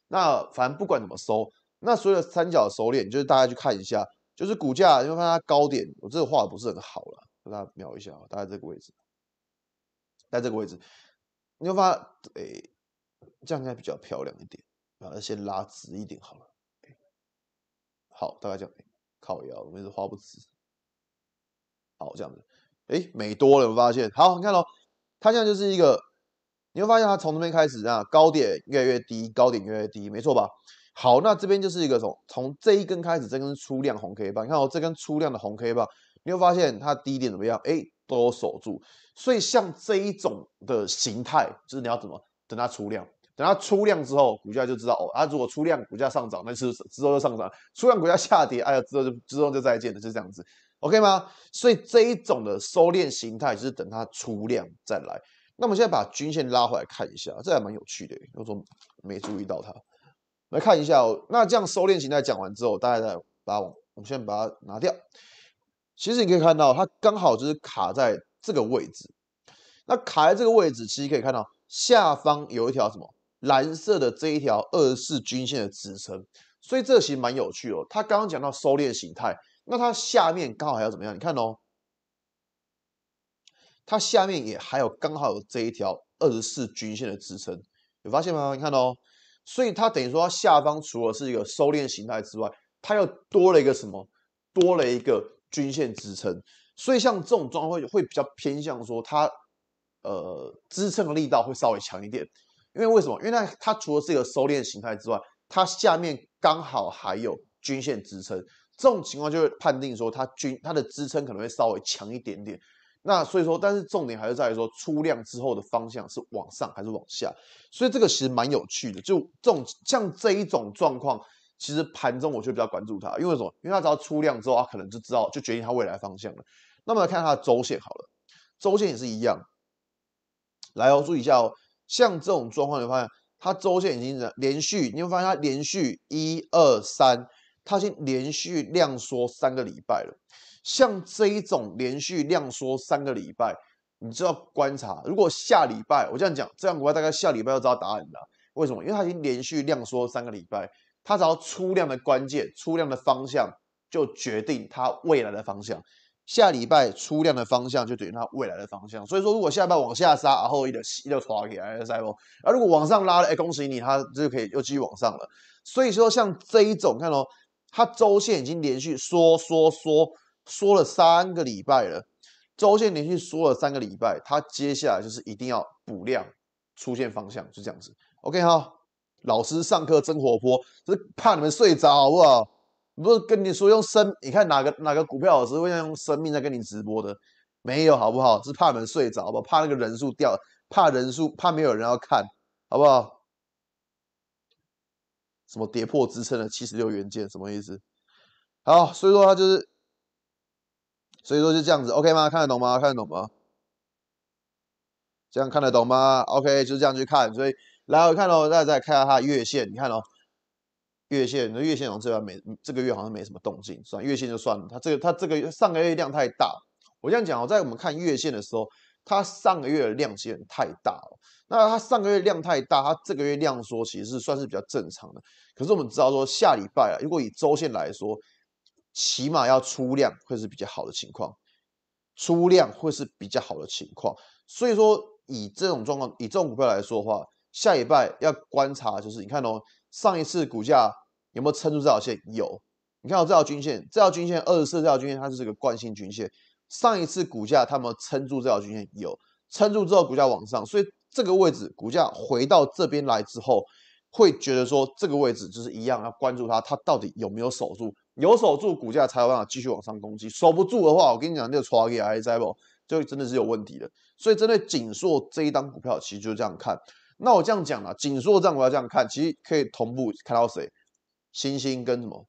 那反正不管怎么收，那所有的三角收敛，就是大家去看一下，就是股价，就看它高点。我这个画不是很好了。大家瞄一下啊，大概这个位置，在这个位置，你会发现，哎，这样应该比较漂亮一点。啊，先拉直一点好了。好，大概这样。靠腰，我们是画不直。好，这样子。哎，美多了，我发现，好，你看喽，它现在就是一个，你会发现它从这边开始啊，高点越来越低，高点越来越低，没错吧？好，那这边就是一个从从这一根开始，这根粗量红 K 棒，你看哦，这根粗量的红 K 棒。你会发现它低点怎么样？哎，都有守住。所以像这一种的形态，就是你要怎么等它出量，等它出量之后，股价就知道哦。啊，如果出量股价上涨，那是之后就上涨；出量股价下跌，哎呀，之后就之后就再见了，就这样子，OK 吗？所以这一种的收敛形态，就是等它出量再来。那我们现在把均线拉回来看一下，这还蛮有趣的，有种没注意到它。来看一下哦。那这样收敛形态讲完之后，大家再把它我们先把它拿掉。其实你可以看到，它刚好就是卡在这个位置。那卡在这个位置，其实可以看到下方有一条什么蓝色的这一条二十四均线的支撑，所以这个其实蛮有趣的。它刚刚讲到收敛形态，那它下面刚好还要怎么样？你看哦，它下面也还有刚好有这一条二十四均线的支撑，有发现吗？你看哦，所以它等于说它下方除了是一个收敛形态之外，它又多了一个什么？多了一个。均线支撑，所以像这种状况会比较偏向说它，呃，支撑的力道会稍微强一点。因为为什么？因为它除了是一个收敛形态之外，它下面刚好还有均线支撑，这种情况就会判定说它均它的支撑可能会稍微强一点点。那所以说，但是重点还是在于说出量之后的方向是往上还是往下。所以这个其实蛮有趣的，就这种像这一种状况。其实盘中我就比较关注它，因为什么？因为它只要出量之后它可能就知道就决定它未来方向了。那么看它的周线好了，周线也是一样。来哦，注意一下哦，像这种状况，你发现它周线已经连续，你会发现它连续一二三，它已经连续量缩三个礼拜了。像这一种连续量缩三个礼拜，你就要观察，如果下礼拜我这样讲，这样各位大概下礼拜就知道答案了。为什么？因为它已经连续量缩三个礼拜。它只要出量的关键，出量的方向就决定它未来的方向。下礼拜出量的方向就决定它未来的方向。所以说，如果下礼拜往下杀，然后一的一就拖起来，哎塞哦。如果往上拉了，哎恭喜你，它就可以又继续往上了。所以说，像这一种，看哦，它周线已经连续缩缩缩缩了三个礼拜了，周线连续缩了三个礼拜，它接下来就是一定要补量，出现方向就这样子。OK 哈。老师上课真活泼，是怕你们睡着好不好？不是跟你说用生，你看哪个哪个股票老师会用生命在跟你直播的？没有好不好？是怕你们睡着，不怕那个人数掉，怕人数，怕没有人要看，好不好？什么跌破支撑的七十六元件，什么意思？好，所以说它就是，所以说就这样子，OK 吗？看得懂吗？看得懂吗？这样看得懂吗？OK，就这样去看，所以。来，我看到，大家再看下它月线。你看哦，月线，那月线好像这边没，这个月好像没什么动静，算月线就算了。它这个它这个月上个月量太大，我这样讲哦，在我们看月线的时候，它上个月的量线太大了。那它上个月量太大，它这个月量缩其实是算是比较正常的。可是我们知道说，下礼拜啊，如果以周线来说，起码要出量会是比较好的情况，出量会是比较好的情况。所以说，以这种状况，以这种股票来说的话。下礼拜要观察，就是你看哦，上一次股价有没有撑住这条线？有，你看到这条均线，这条均线二十四，这条均线它是这个惯性均线。上一次股价它没有撑住这条均线，有撑住之后股价往上，所以这个位置股价回到这边来之后，会觉得说这个位置就是一样要关注它，它到底有没有守住？有守住股价才有办法继续往上攻击。守不住的话，我跟你讲，那个 t r a d i 就真的是有问题的。所以针对锦硕这一单股票，其实就这样看。那我这样讲啊，紧缩这我要这样看，其实可以同步看到谁，星星跟什么？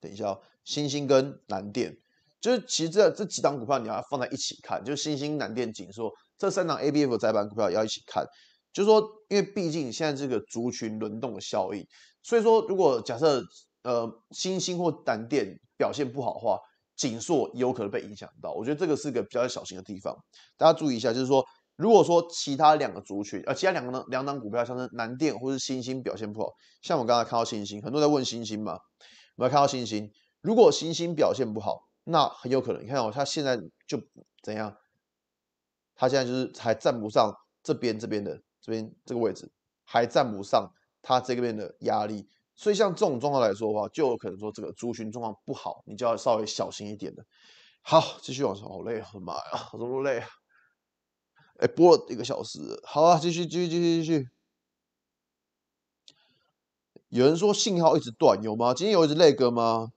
等一下哦，星星跟南电，就是其实这这几档股票你要放在一起看，就是星星、南电、紧缩这三档 A、B、F 再版股票要一起看，就是说，因为毕竟现在这个族群轮动的效应，所以说如果假设呃星星或南电表现不好话，紧缩有可能被影响到，我觉得这个是个比较小心的地方，大家注意一下，就是说。如果说其他两个族群，呃，其他两个呢，两档股票，像南电或是星星表现不好，像我刚才看到星星，很多人在问星星嘛，我看到星星，如果星星表现不好，那很有可能，你看哦，它现在就怎样？它现在就是还站不上这边，这边的这边这个位置，还站不上它这个边的压力，所以像这种状况来说的话，就有可能说这个族群状况不好，你就要稍微小心一点的。好，继续往上，好累，我的妈呀，我都累啊。哎，播了一个小时，好啊，继续继续继续继续。有人说信号一直断，有吗？今天有一直泪哥吗？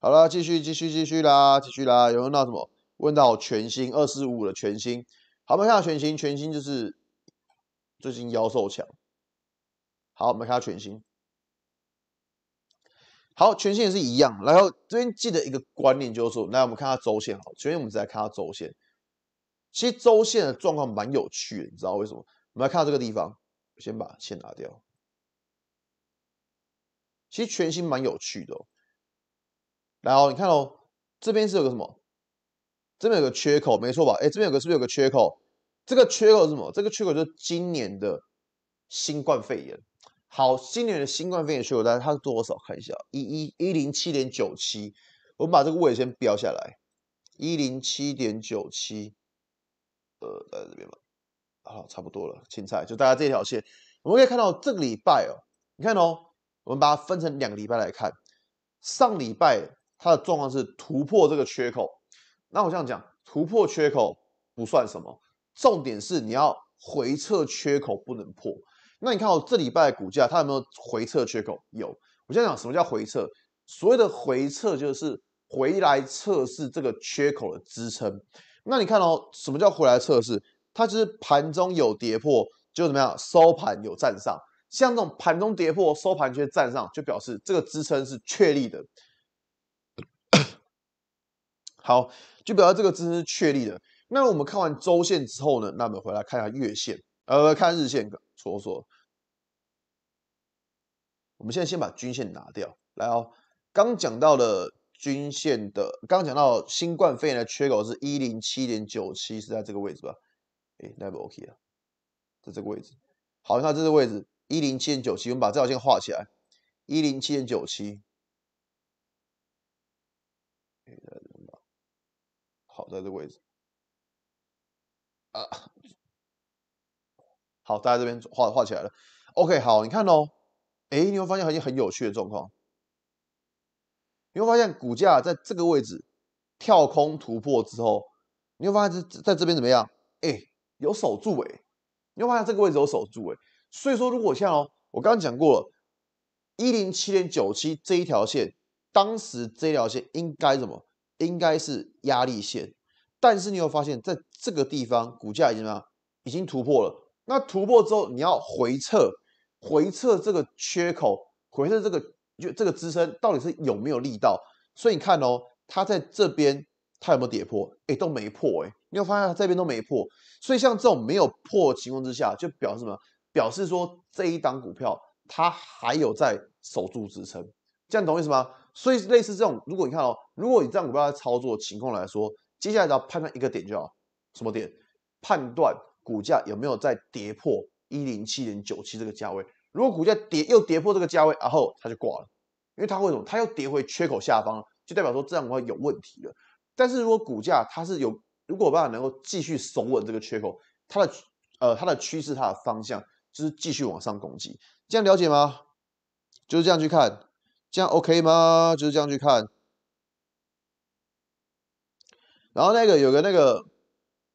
好了，继续继续继续啦，继续啦。有人问什么？问到全新二四五的全新，好，我们看下全新。全新就是最近妖兽强，好，我们看下全新。好，全新也是一样。然后这边记得一个观念，就是说，来我们看下周线，好，首先我们再看下周线。其实周线的状况蛮有趣的，你知道为什么？我们来看这个地方，先把线拿掉。其实全新蛮有趣的，然后你看哦，这边是有个什么？这边有个缺口，没错吧？哎，这边有个是不是有个缺口？这个缺口是什么？这个缺口就是今年的新冠肺炎。好，今年的新冠肺炎缺口，但是它是多少？看一下，一一一零七点九七，我们把这个位先标下来，一零七点九七。呃，在这边吧，好，差不多了。青菜就大家这条线，我们可以看到这个礼拜哦，你看哦，我们把它分成两个礼拜来看。上礼拜它的状况是突破这个缺口，那我这样讲，突破缺口不算什么，重点是你要回撤缺口不能破。那你看我这礼拜的股价它有没有回撤缺口？有。我在讲什么叫回撤？所谓的回撤就是回来测试这个缺口的支撑。那你看哦，什么叫回来测试？它就是盘中有跌破，就怎么样？收盘有站上，像这种盘中跌破，收盘却站上，就表示这个支撑是确立的。好，就表示这个支撑是确立的。那我们看完周线之后呢？那我们回来看一下月线，呃，看日线，说说。我们现在先把均线拿掉来哦，刚讲到的。均线的，刚刚讲到新冠肺炎的缺口是一零七点九七，是在这个位置吧？哎 l e v e OK 啊，在这个位置。好，那这个位置一零七点九七，我们把这条线画起来。一零七点九七，好，在这位置。啊，好，大家这边画画起来了。OK，好，你看哦，哎，你会发现很很有趣的状况。你会发现股价在这个位置跳空突破之后，你会发现在在这边怎么样？哎，有守住哎！你会发现这个位置有守住哎！所以说，如果像哦，我刚刚讲过了，一零七点九七这一条线，当时这一条线应该什么？应该是压力线。但是你会发现，在这个地方股价已经怎么样？已经突破了。那突破之后，你要回撤，回撤这个缺口，回撤这个。就这个支撑到底是有没有力道？所以你看哦，它在这边它有没有跌破？哎，都没破哎。你会发现它这边都没破，所以像这种没有破的情况之下，就表示什么？表示说这一档股票它还有在守住支撑，这样懂意思吗？所以类似这种，如果你看哦，如果你这样股票在操作情况来说，接下来只要判断一个点就好，什么点？判断股价有没有在跌破一零七点九七这个价位。如果股价跌又跌破这个价位，然后它就挂了，因为它会什么？它又跌回缺口下方，就代表说这样会有问题了。但是如果股价它是有，如果办法能够继续守稳这个缺口，它的呃它的趋势它的方向就是继续往上攻击，这样了解吗？就是这样去看，这样 OK 吗？就是这样去看。然后那个有个那个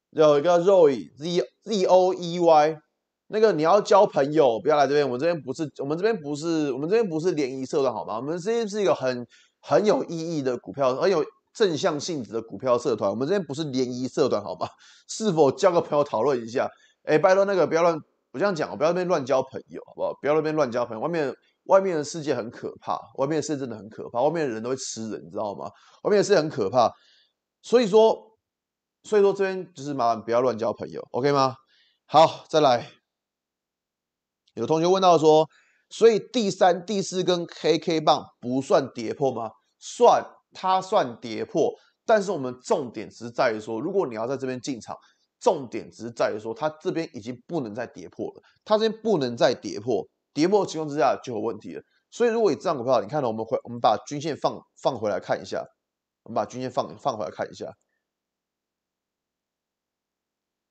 有一个 Roy Z Z O E Y。那个你要交朋友，不要来这边。我们这边不是，我们这边不是，我们这边不是联谊社团，好吗？我们这边是一个很很有意义的股票，很有正向性质的股票社团。我们这边不是联谊社团，好吗？(laughs) 是否交个朋友讨论一下？哎，拜托那个不要乱，我这样讲，我不要那边乱交朋友，好不好？不要那边乱交朋友。外面外面的世界很可怕，外面的世界真的很可怕，外面的人都会吃人，你知道吗？外面的世界很可怕，所以说所以说这边就是麻烦不要乱交朋友，OK 吗？好，再来。有同学问到说，所以第三、第四根 KK 棒不算跌破吗？算，它算跌破。但是我们重点只是在于说，如果你要在这边进场，重点只是在于说，它这边已经不能再跌破了。它这边不能再跌破，跌破的情况之下就有问题了。所以，如果这样股票，你看呢？我们回，我们把均线放放回来看一下，我们把均线放放回来看一下。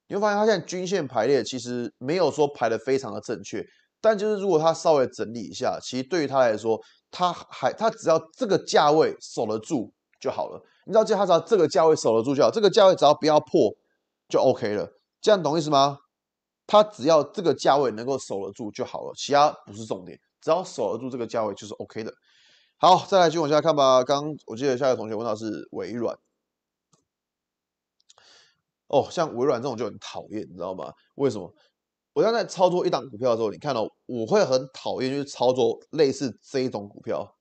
你会发现它现在均线排列其实没有说排的非常的正确，但就是如果它稍微整理一下，其实对于它来说，它还它只要这个价位守得住就好了。你知道，只它只要这个价位守得住就好，这个价位只要不要破就 OK 了。这样懂意思吗？它只要这个价位能够守得住就好了，其他不是重点，只要守得住这个价位就是 OK 的。好，再来继续往下看吧。刚我记得下一个同学问到是微软。哦，像微软这种就很讨厌，你知道吗？为什么？我现在操作一档股票的时候，你看到我会很讨厌去操作类似这一种股票，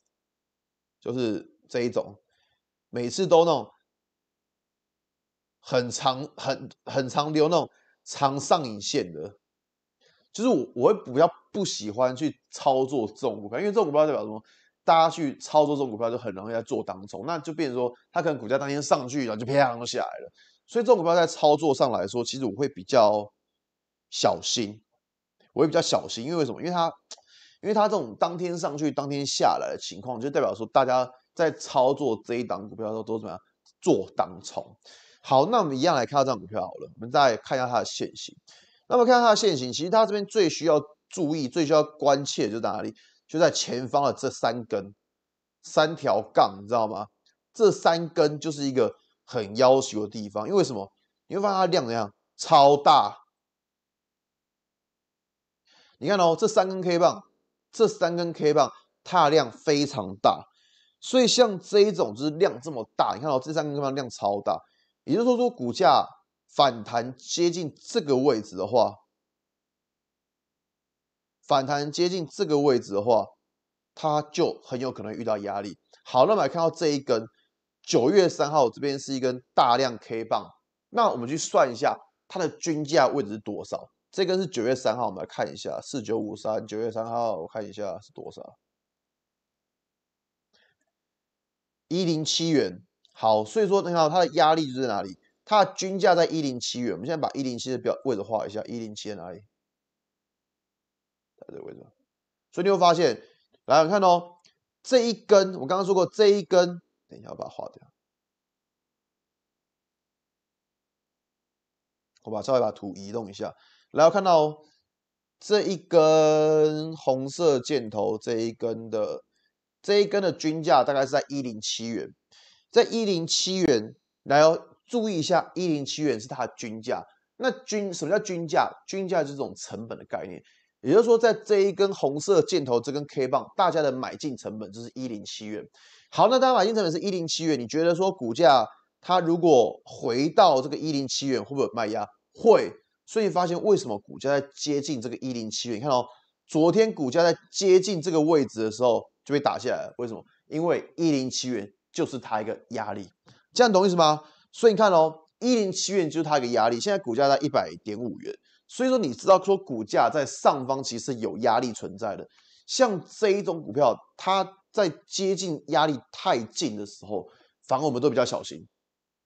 就是这一种，每次都那种很长、很很长、留那种长上影线的，就是我我会比较不喜欢去操作这种股票，因为这种股票代表什么？大家去操作这种股票就很容易在做当中，那就变成说它可能股价当天上去然后就啪就下来了。所以这种股票在操作上来说，其实我会比较小心，我会比较小心，因为为什么？因为它，因为它这种当天上去、当天下来的情况，就代表说大家在操作这一档股票的时候都怎么样？做当冲。好，那我们一样来看到这张股票好了，我们再看一下它的线形。那么，看它的线形，其实它这边最需要注意、最需要关切，就在哪里？就在前方的这三根三条杠，你知道吗？这三根就是一个。很要求的地方，因为什么？你会发现它量怎样？超大。你看哦，这三根 K 棒，这三根 K 棒它的量非常大，所以像这一种就是量这么大。你看哦，这三根 K 棒量超大，也就是说，说股价反弹接近这个位置的话，反弹接近这个位置的话，它就很有可能遇到压力。好，那么看到这一根。九月三号这边是一根大量 K 棒，那我们去算一下它的均价位置是多少？这根是九月三号，我们来看一下，四九五三，九月三号我看一下是多少，一零七元。好，所以说，你看它的压力就在哪里？它的均价在一零七元。我们现在把一零七的标位置画一下，一零七在哪里？在这个位置。所以你会发现，来，你看哦，这一根，我刚刚说过这一根。等一下，我把它画掉。我把稍微把图移动一下，然后看到这一根红色箭头，这一根的这一根的均价大概是在一零七元，在一零七元。来哦，注意一下，一零七元是它的均价。那均什么叫均价？均价就是这种成本的概念，也就是说，在这一根红色箭头这根 K 棒，大家的买进成本就是一零七元。好，那大家买进成本是一零七元，你觉得说股价它如果回到这个一零七元，会不会卖压？会，所以发现为什么股价在接近这个一零七元？你看哦，昨天股价在接近这个位置的时候就被打下来了，为什么？因为一零七元就是它一个压力，这样懂意思吗？所以你看哦，一零七元就是它一个压力，现在股价在一百点五元，所以说你知道说股价在上方其实有压力存在的，像这一种股票它。在接近压力太近的时候，反而我们都比较小心，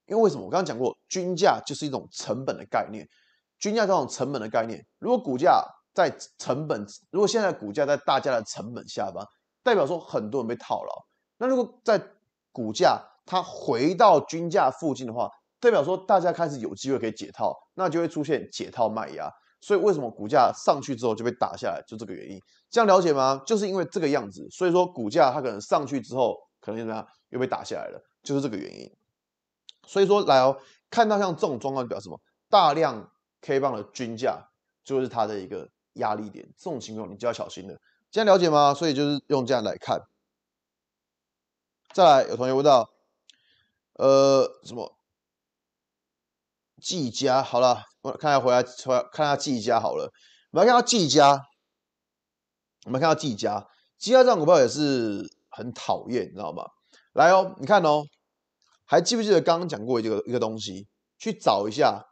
因为为什么？我刚刚讲过，均价就是一种成本的概念，均价这种成本的概念，如果股价在成本，如果现在股价在大家的成本下方，代表说很多人被套牢。那如果在股价它回到均价附近的话，代表说大家开始有机会可以解套，那就会出现解套卖压。所以为什么股价上去之后就被打下来？就这个原因，这样了解吗？就是因为这个样子，所以说股价它可能上去之后，可能怎么样又被打下来了，就是这个原因。所以说来哦，看到像这种状况，表示什么？大量 K 棒的均价就是它的一个压力点，这种情况你就要小心了。这样了解吗？所以就是用这样来看。再来，有同学问到，呃，什么？技嘉，好了。我看一下回来，出来看一下技嘉好了。我们来看到技嘉，我们看到技嘉，技嘉这股票也是很讨厌，你知道吗？来哦，你看哦，还记不记得刚刚讲过一个一个东西？去找一下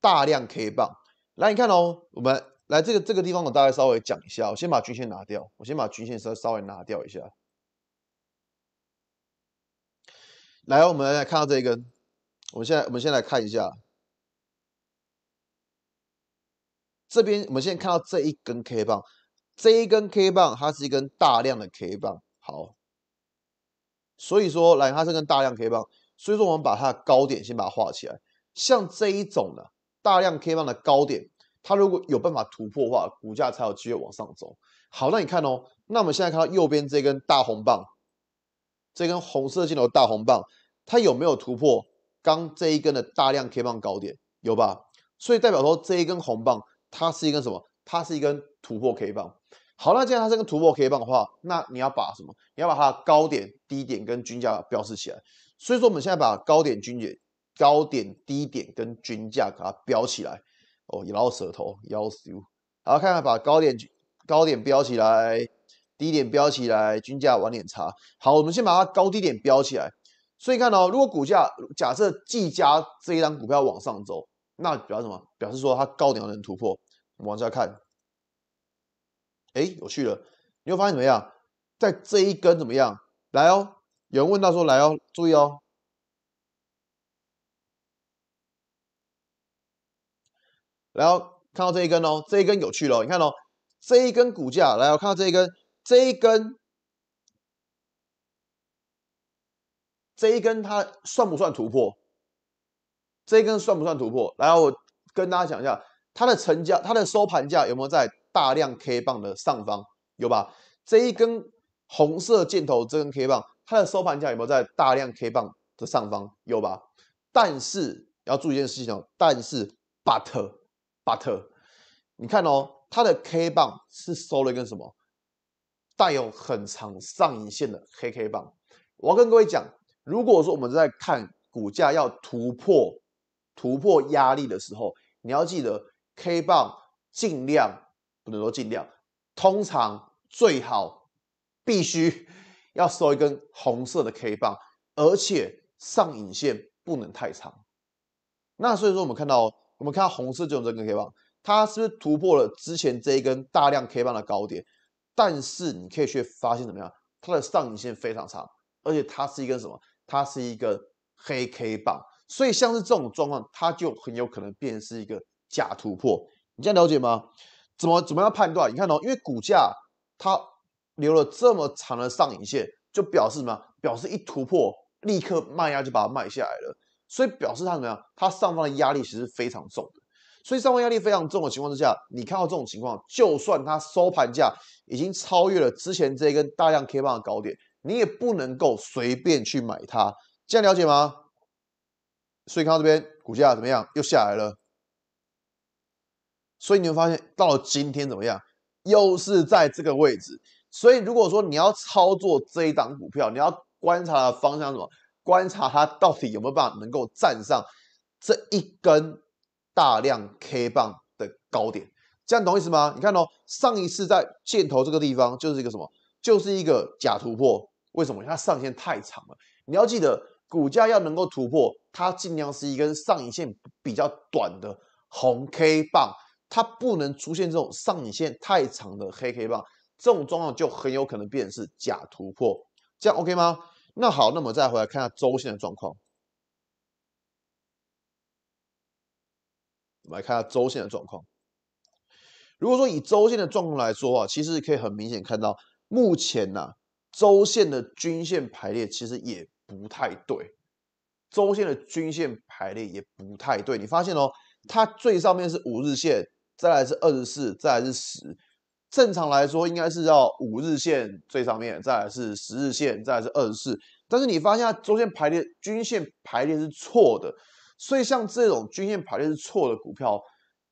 大量 K 棒。来，你看哦，我们来这个这个地方，我大概稍微讲一下。我先把均线拿掉，我先把均线稍稍微拿掉一下。来，我们来看到这一根，我们现在我们先来看一下。这边我们现在看到这一根 K 棒，这一根 K 棒它是一根大量的 K 棒，好，所以说来它是根大量 K 棒，所以说我们把它的高点先把它画起来，像这一种呢，大量 K 棒的高点，它如果有办法突破的话，股价才有机会往上走。好，那你看哦，那我们现在看到右边这根大红棒，这根红色箭头大红棒，它有没有突破刚这一根的大量 K 棒高点？有吧？所以代表说这一根红棒。它是一根什么？它是一根突破 K 棒。好，那既然它是一根突破 K 棒的话，那你要把什么？你要把它的高点、低点跟均价标示起来。所以说，我们现在把高点、均点、高点、低点跟均价给它标起来。哦，咬到舌头咬死然后看看把高点、高点标起来，低点标起来，均价往点查。好，我们先把它高低点标起来。所以看到，如果股价假设既加这一张股票往上走，那表示什么？表示说它高点能突破。往下看，哎，有趣了。你会发现怎么样？在这一根怎么样？来哦，有人问到说来哦，注意哦。来哦，看到这一根哦，这一根有趣了。你看哦，这一根骨架，来，我看到这一根，这一根，这一根它算不算突破？这一根算不算突破？来，我跟大家讲一下，它的成交，它的收盘价有没有在大量 K 棒的上方？有吧？这一根红色箭头，这根 K 棒，它的收盘价有没有在大量 K 棒的上方？有吧？但是要注意一件事情哦，但是 but but，你看哦，它的 K 棒是收了一根什么？带有很长上影线的黑 K 棒。我要跟各位讲，如果说我们在看股价要突破，突破压力的时候，你要记得 K 棒尽量不能说尽量，通常最好必须 (laughs) 要收一根红色的 K 棒，而且上影线不能太长。那所以说，我们看到我们看到红色就用这根 K 棒，它是不是突破了之前这一根大量 K 棒的高点？但是你可以去发现怎么样，它的上影线非常长，而且它是一根什么？它是一根黑 K 棒。所以像是这种状况，它就很有可能变成是一个假突破。你这样了解吗？怎么怎么样判断？你看哦，因为股价它留了这么长的上影线，就表示什么？表示一突破，立刻卖压就把它卖下来了。所以表示它怎么样？它上方的压力其实非常重的。所以上方压力非常重的情况之下，你看到这种情况，就算它收盘价已经超越了之前这一根大量 K 棒的高点，你也不能够随便去买它。这样了解吗？所以看到这边股价怎么样又下来了，所以你会发现到了今天怎么样又是在这个位置。所以如果说你要操作这一档股票，你要观察的方向什么？观察它到底有没有办法能够站上这一根大量 K 棒的高点，这样懂意思吗？你看哦，上一次在箭头这个地方就是一个什么？就是一个假突破。为什么？它上限太长了。你要记得，股价要能够突破。它尽量是一根上影线比较短的红 K 棒，它不能出现这种上影线太长的黑 K 棒，这种状况就很有可能变成是假突破，这样 OK 吗？那好，那么再回来看下周线的状况，我们来看下周线的状况。如果说以周线的状况来说啊，其实可以很明显看到，目前呢周线的均线排列其实也不太对。周线的均线排列也不太对，你发现哦，它最上面是五日线，再来是二十四，再来是十。正常来说，应该是要五日线最上面，再来是十日线，再来是二十四。但是你发现周线排列均线排列是错的，所以像这种均线排列是错的股票，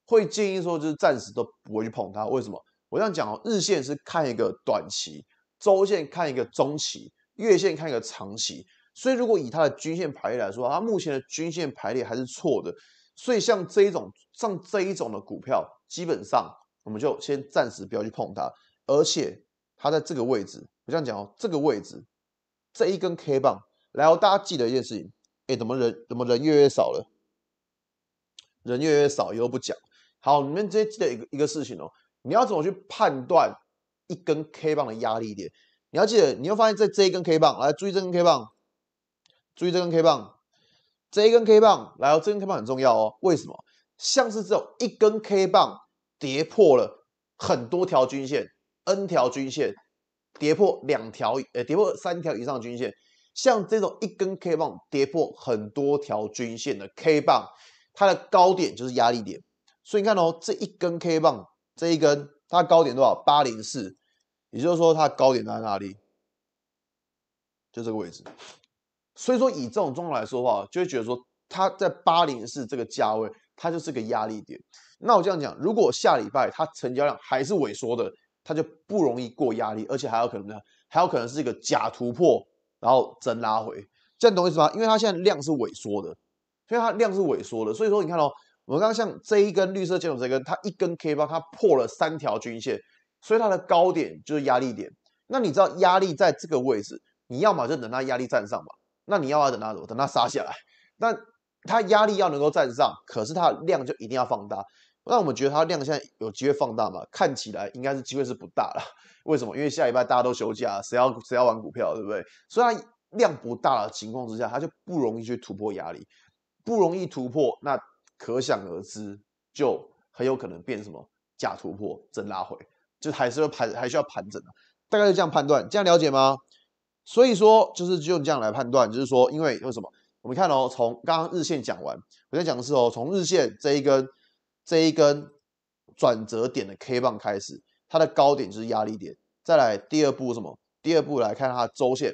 会建议说就是暂时都不会去碰它。为什么？我这样讲哦，日线是看一个短期，周线看一个中期，月线看一个长期。所以，如果以它的均线排列来说，它目前的均线排列还是错的。所以，像这一种、像这一种的股票，基本上我们就先暂时不要去碰它。而且，它在这个位置，我这样讲哦，这个位置这一根 K 棒，然后大家记得一件事情：，哎，怎么人怎么人越越少了？人越越少，以后不讲。好，你们直接记得一个一个事情哦，你要怎么去判断一根 K 棒的压力点？你要记得，你会发现，在这一根 K 棒，来注意这根 K 棒。注意这根 K 棒，这一根 K 棒，然后这根 K 棒很重要哦。为什么？像是这种一根 K 棒跌破了很多条均线，n 条均线跌破两条，呃，跌破三条以上的均线，像这种一根 K 棒跌破很多条均线的 K 棒，它的高点就是压力点。所以你看哦，这一根 K 棒，这一根它高点多少？八零四，也就是说它高点在哪里？就这个位置。所以说，以这种状况来说的话，就会觉得说，它在八零四这个价位，它就是个压力点。那我这样讲，如果下礼拜它成交量还是萎缩的，它就不容易过压力，而且还有可能呢，还有可能是一个假突破，然后真拉回。这样懂我意思吗？因为它现在量是萎缩的，所以它量是萎缩的。所以说，你看哦，我们刚刚像这一根绿色箭头，这根它一根 K 八，它破了三条均线，所以它的高点就是压力点。那你知道压力在这个位置，你要么就等它压力站上吧。那你要要等它等它杀下来，那它压力要能够站上，可是它的量就一定要放大。那我们觉得它量现在有机会放大嘛？看起来应该是机会是不大了。(laughs) 为什么？因为下礼拜大家都休假，谁要谁要玩股票，对不对？虽然量不大的情况之下，它就不容易去突破压力，不容易突破，那可想而知就很有可能变什么假突破，真拉回，就还是要盘还需要盘整的。大概就这样判断，这样了解吗？所以说，就是用这样来判断，就是说，因为为什么？我们看哦，从刚刚日线讲完，我在讲的是哦，从日线这一根、这一根转折点的 K 棒开始，它的高点就是压力点。再来第二步什么？第二步来看它的周线，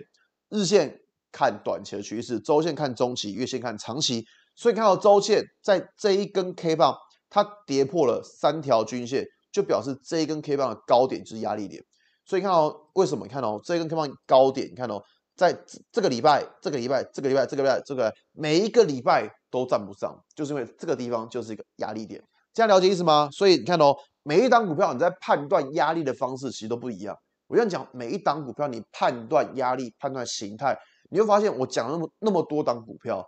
日线看短期的趋势，周线看中期，月线看长期。所以看到周线在这一根 K 棒，它跌破了三条均线，就表示这一根 K 棒的高点就是压力点。所以看到为什么？你看哦，这根开放高点，你看哦，在这个礼拜、这个礼拜、这个礼拜、这个礼拜、这个每一个礼拜都站不上，就是因为这个地方就是一个压力点。这样了解意思吗？所以你看哦，每一档股票你在判断压力的方式其实都不一样。我跟你讲，每一档股票你判断压力、判断形态，你会发现我讲那么那么多档股票，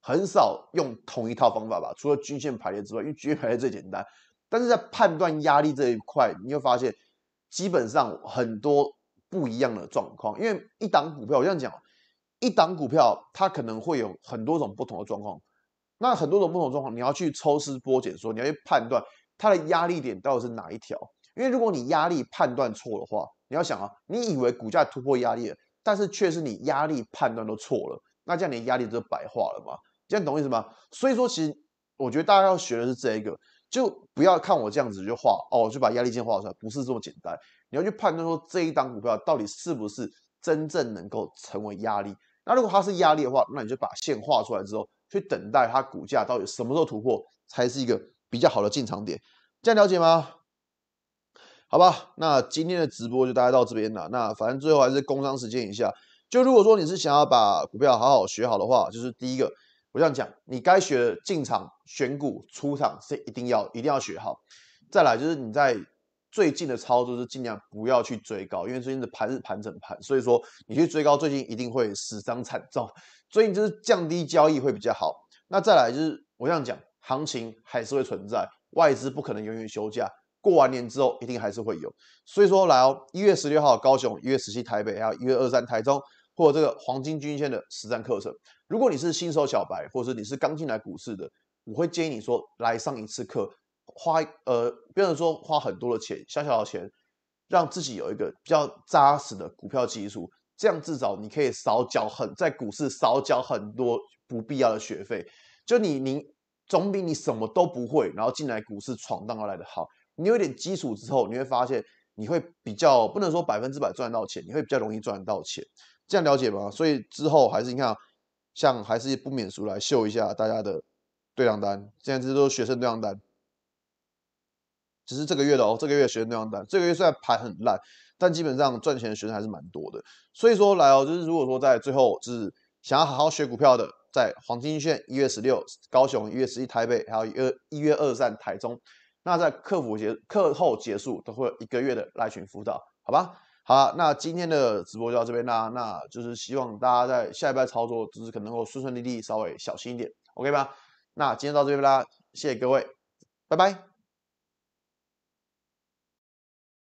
很少用同一套方法吧？除了均线排列之外，因为均线排列最简单。但是在判断压力这一块，你会发现。基本上很多不一样的状况，因为一档股票，我这样讲，一档股票它可能会有很多种不同的状况，那很多种不同状况，你要去抽丝剥茧，说你要去判断它的压力点到底是哪一条，因为如果你压力判断错的话，你要想啊，你以为股价突破压力了，但是却是你压力判断都错了，那这样你的压力就白化了嘛？这样懂意思吗？所以说，其实我觉得大家要学的是这一个。就不要看我这样子就画哦，就把压力线画出来，不是这么简单。你要去判断说这一档股票到底是不是真正能够成为压力。那如果它是压力的话，那你就把线画出来之后，去等待它股价到底什么时候突破才是一个比较好的进场点。这样了解吗？好吧，那今天的直播就大概到这边了。那反正最后还是工商时间一下。就如果说你是想要把股票好好学好的话，就是第一个。我这样讲，你该学进场选股、出场是一定要一定要学好。再来就是你在最近的操作是尽量不要去追高，因为最近的盘是盘整盘，所以说你去追高最近一定会死伤惨重。最近就是降低交易会比较好。那再来就是我这样讲，行情还是会存在，外资不可能永远休假，过完年之后一定还是会有。所以说来哦，一月十六号高雄，一月十七台北，然有一月二三台中。或者这个黄金均线的实战课程，如果你是新手小白，或者是你是刚进来股市的，我会建议你说来上一次课，花呃，不能说花很多的钱，小小的钱，让自己有一个比较扎实的股票基础，这样至少你可以少缴很在股市少缴很多不必要的学费。就你你总比你什么都不会，然后进来股市闯荡来的好。你有点基础之后，你会发现你会比较不能说百分之百赚到钱，你会比较容易赚到钱。这样了解吗？所以之后还是你看，像还是不免俗来秀一下大家的对账单。现在这都是学生对账单，只是这个月的哦。这个月学生对账单，这个月虽然盘很烂，但基本上赚钱的学生还是蛮多的。所以说来哦，就是如果说在最后就是想要好好学股票的，在黄金线一月十六、高雄一月十一、台北还有月一月二三，台中，那在客服结课后结束都会一个月的来群辅导，好吧？好，那今天的直播就到这边啦。那就是希望大家在下一波操作，就是可能够顺顺利利，稍微小心一点，OK 吧？那今天到这边啦，谢谢各位，拜拜。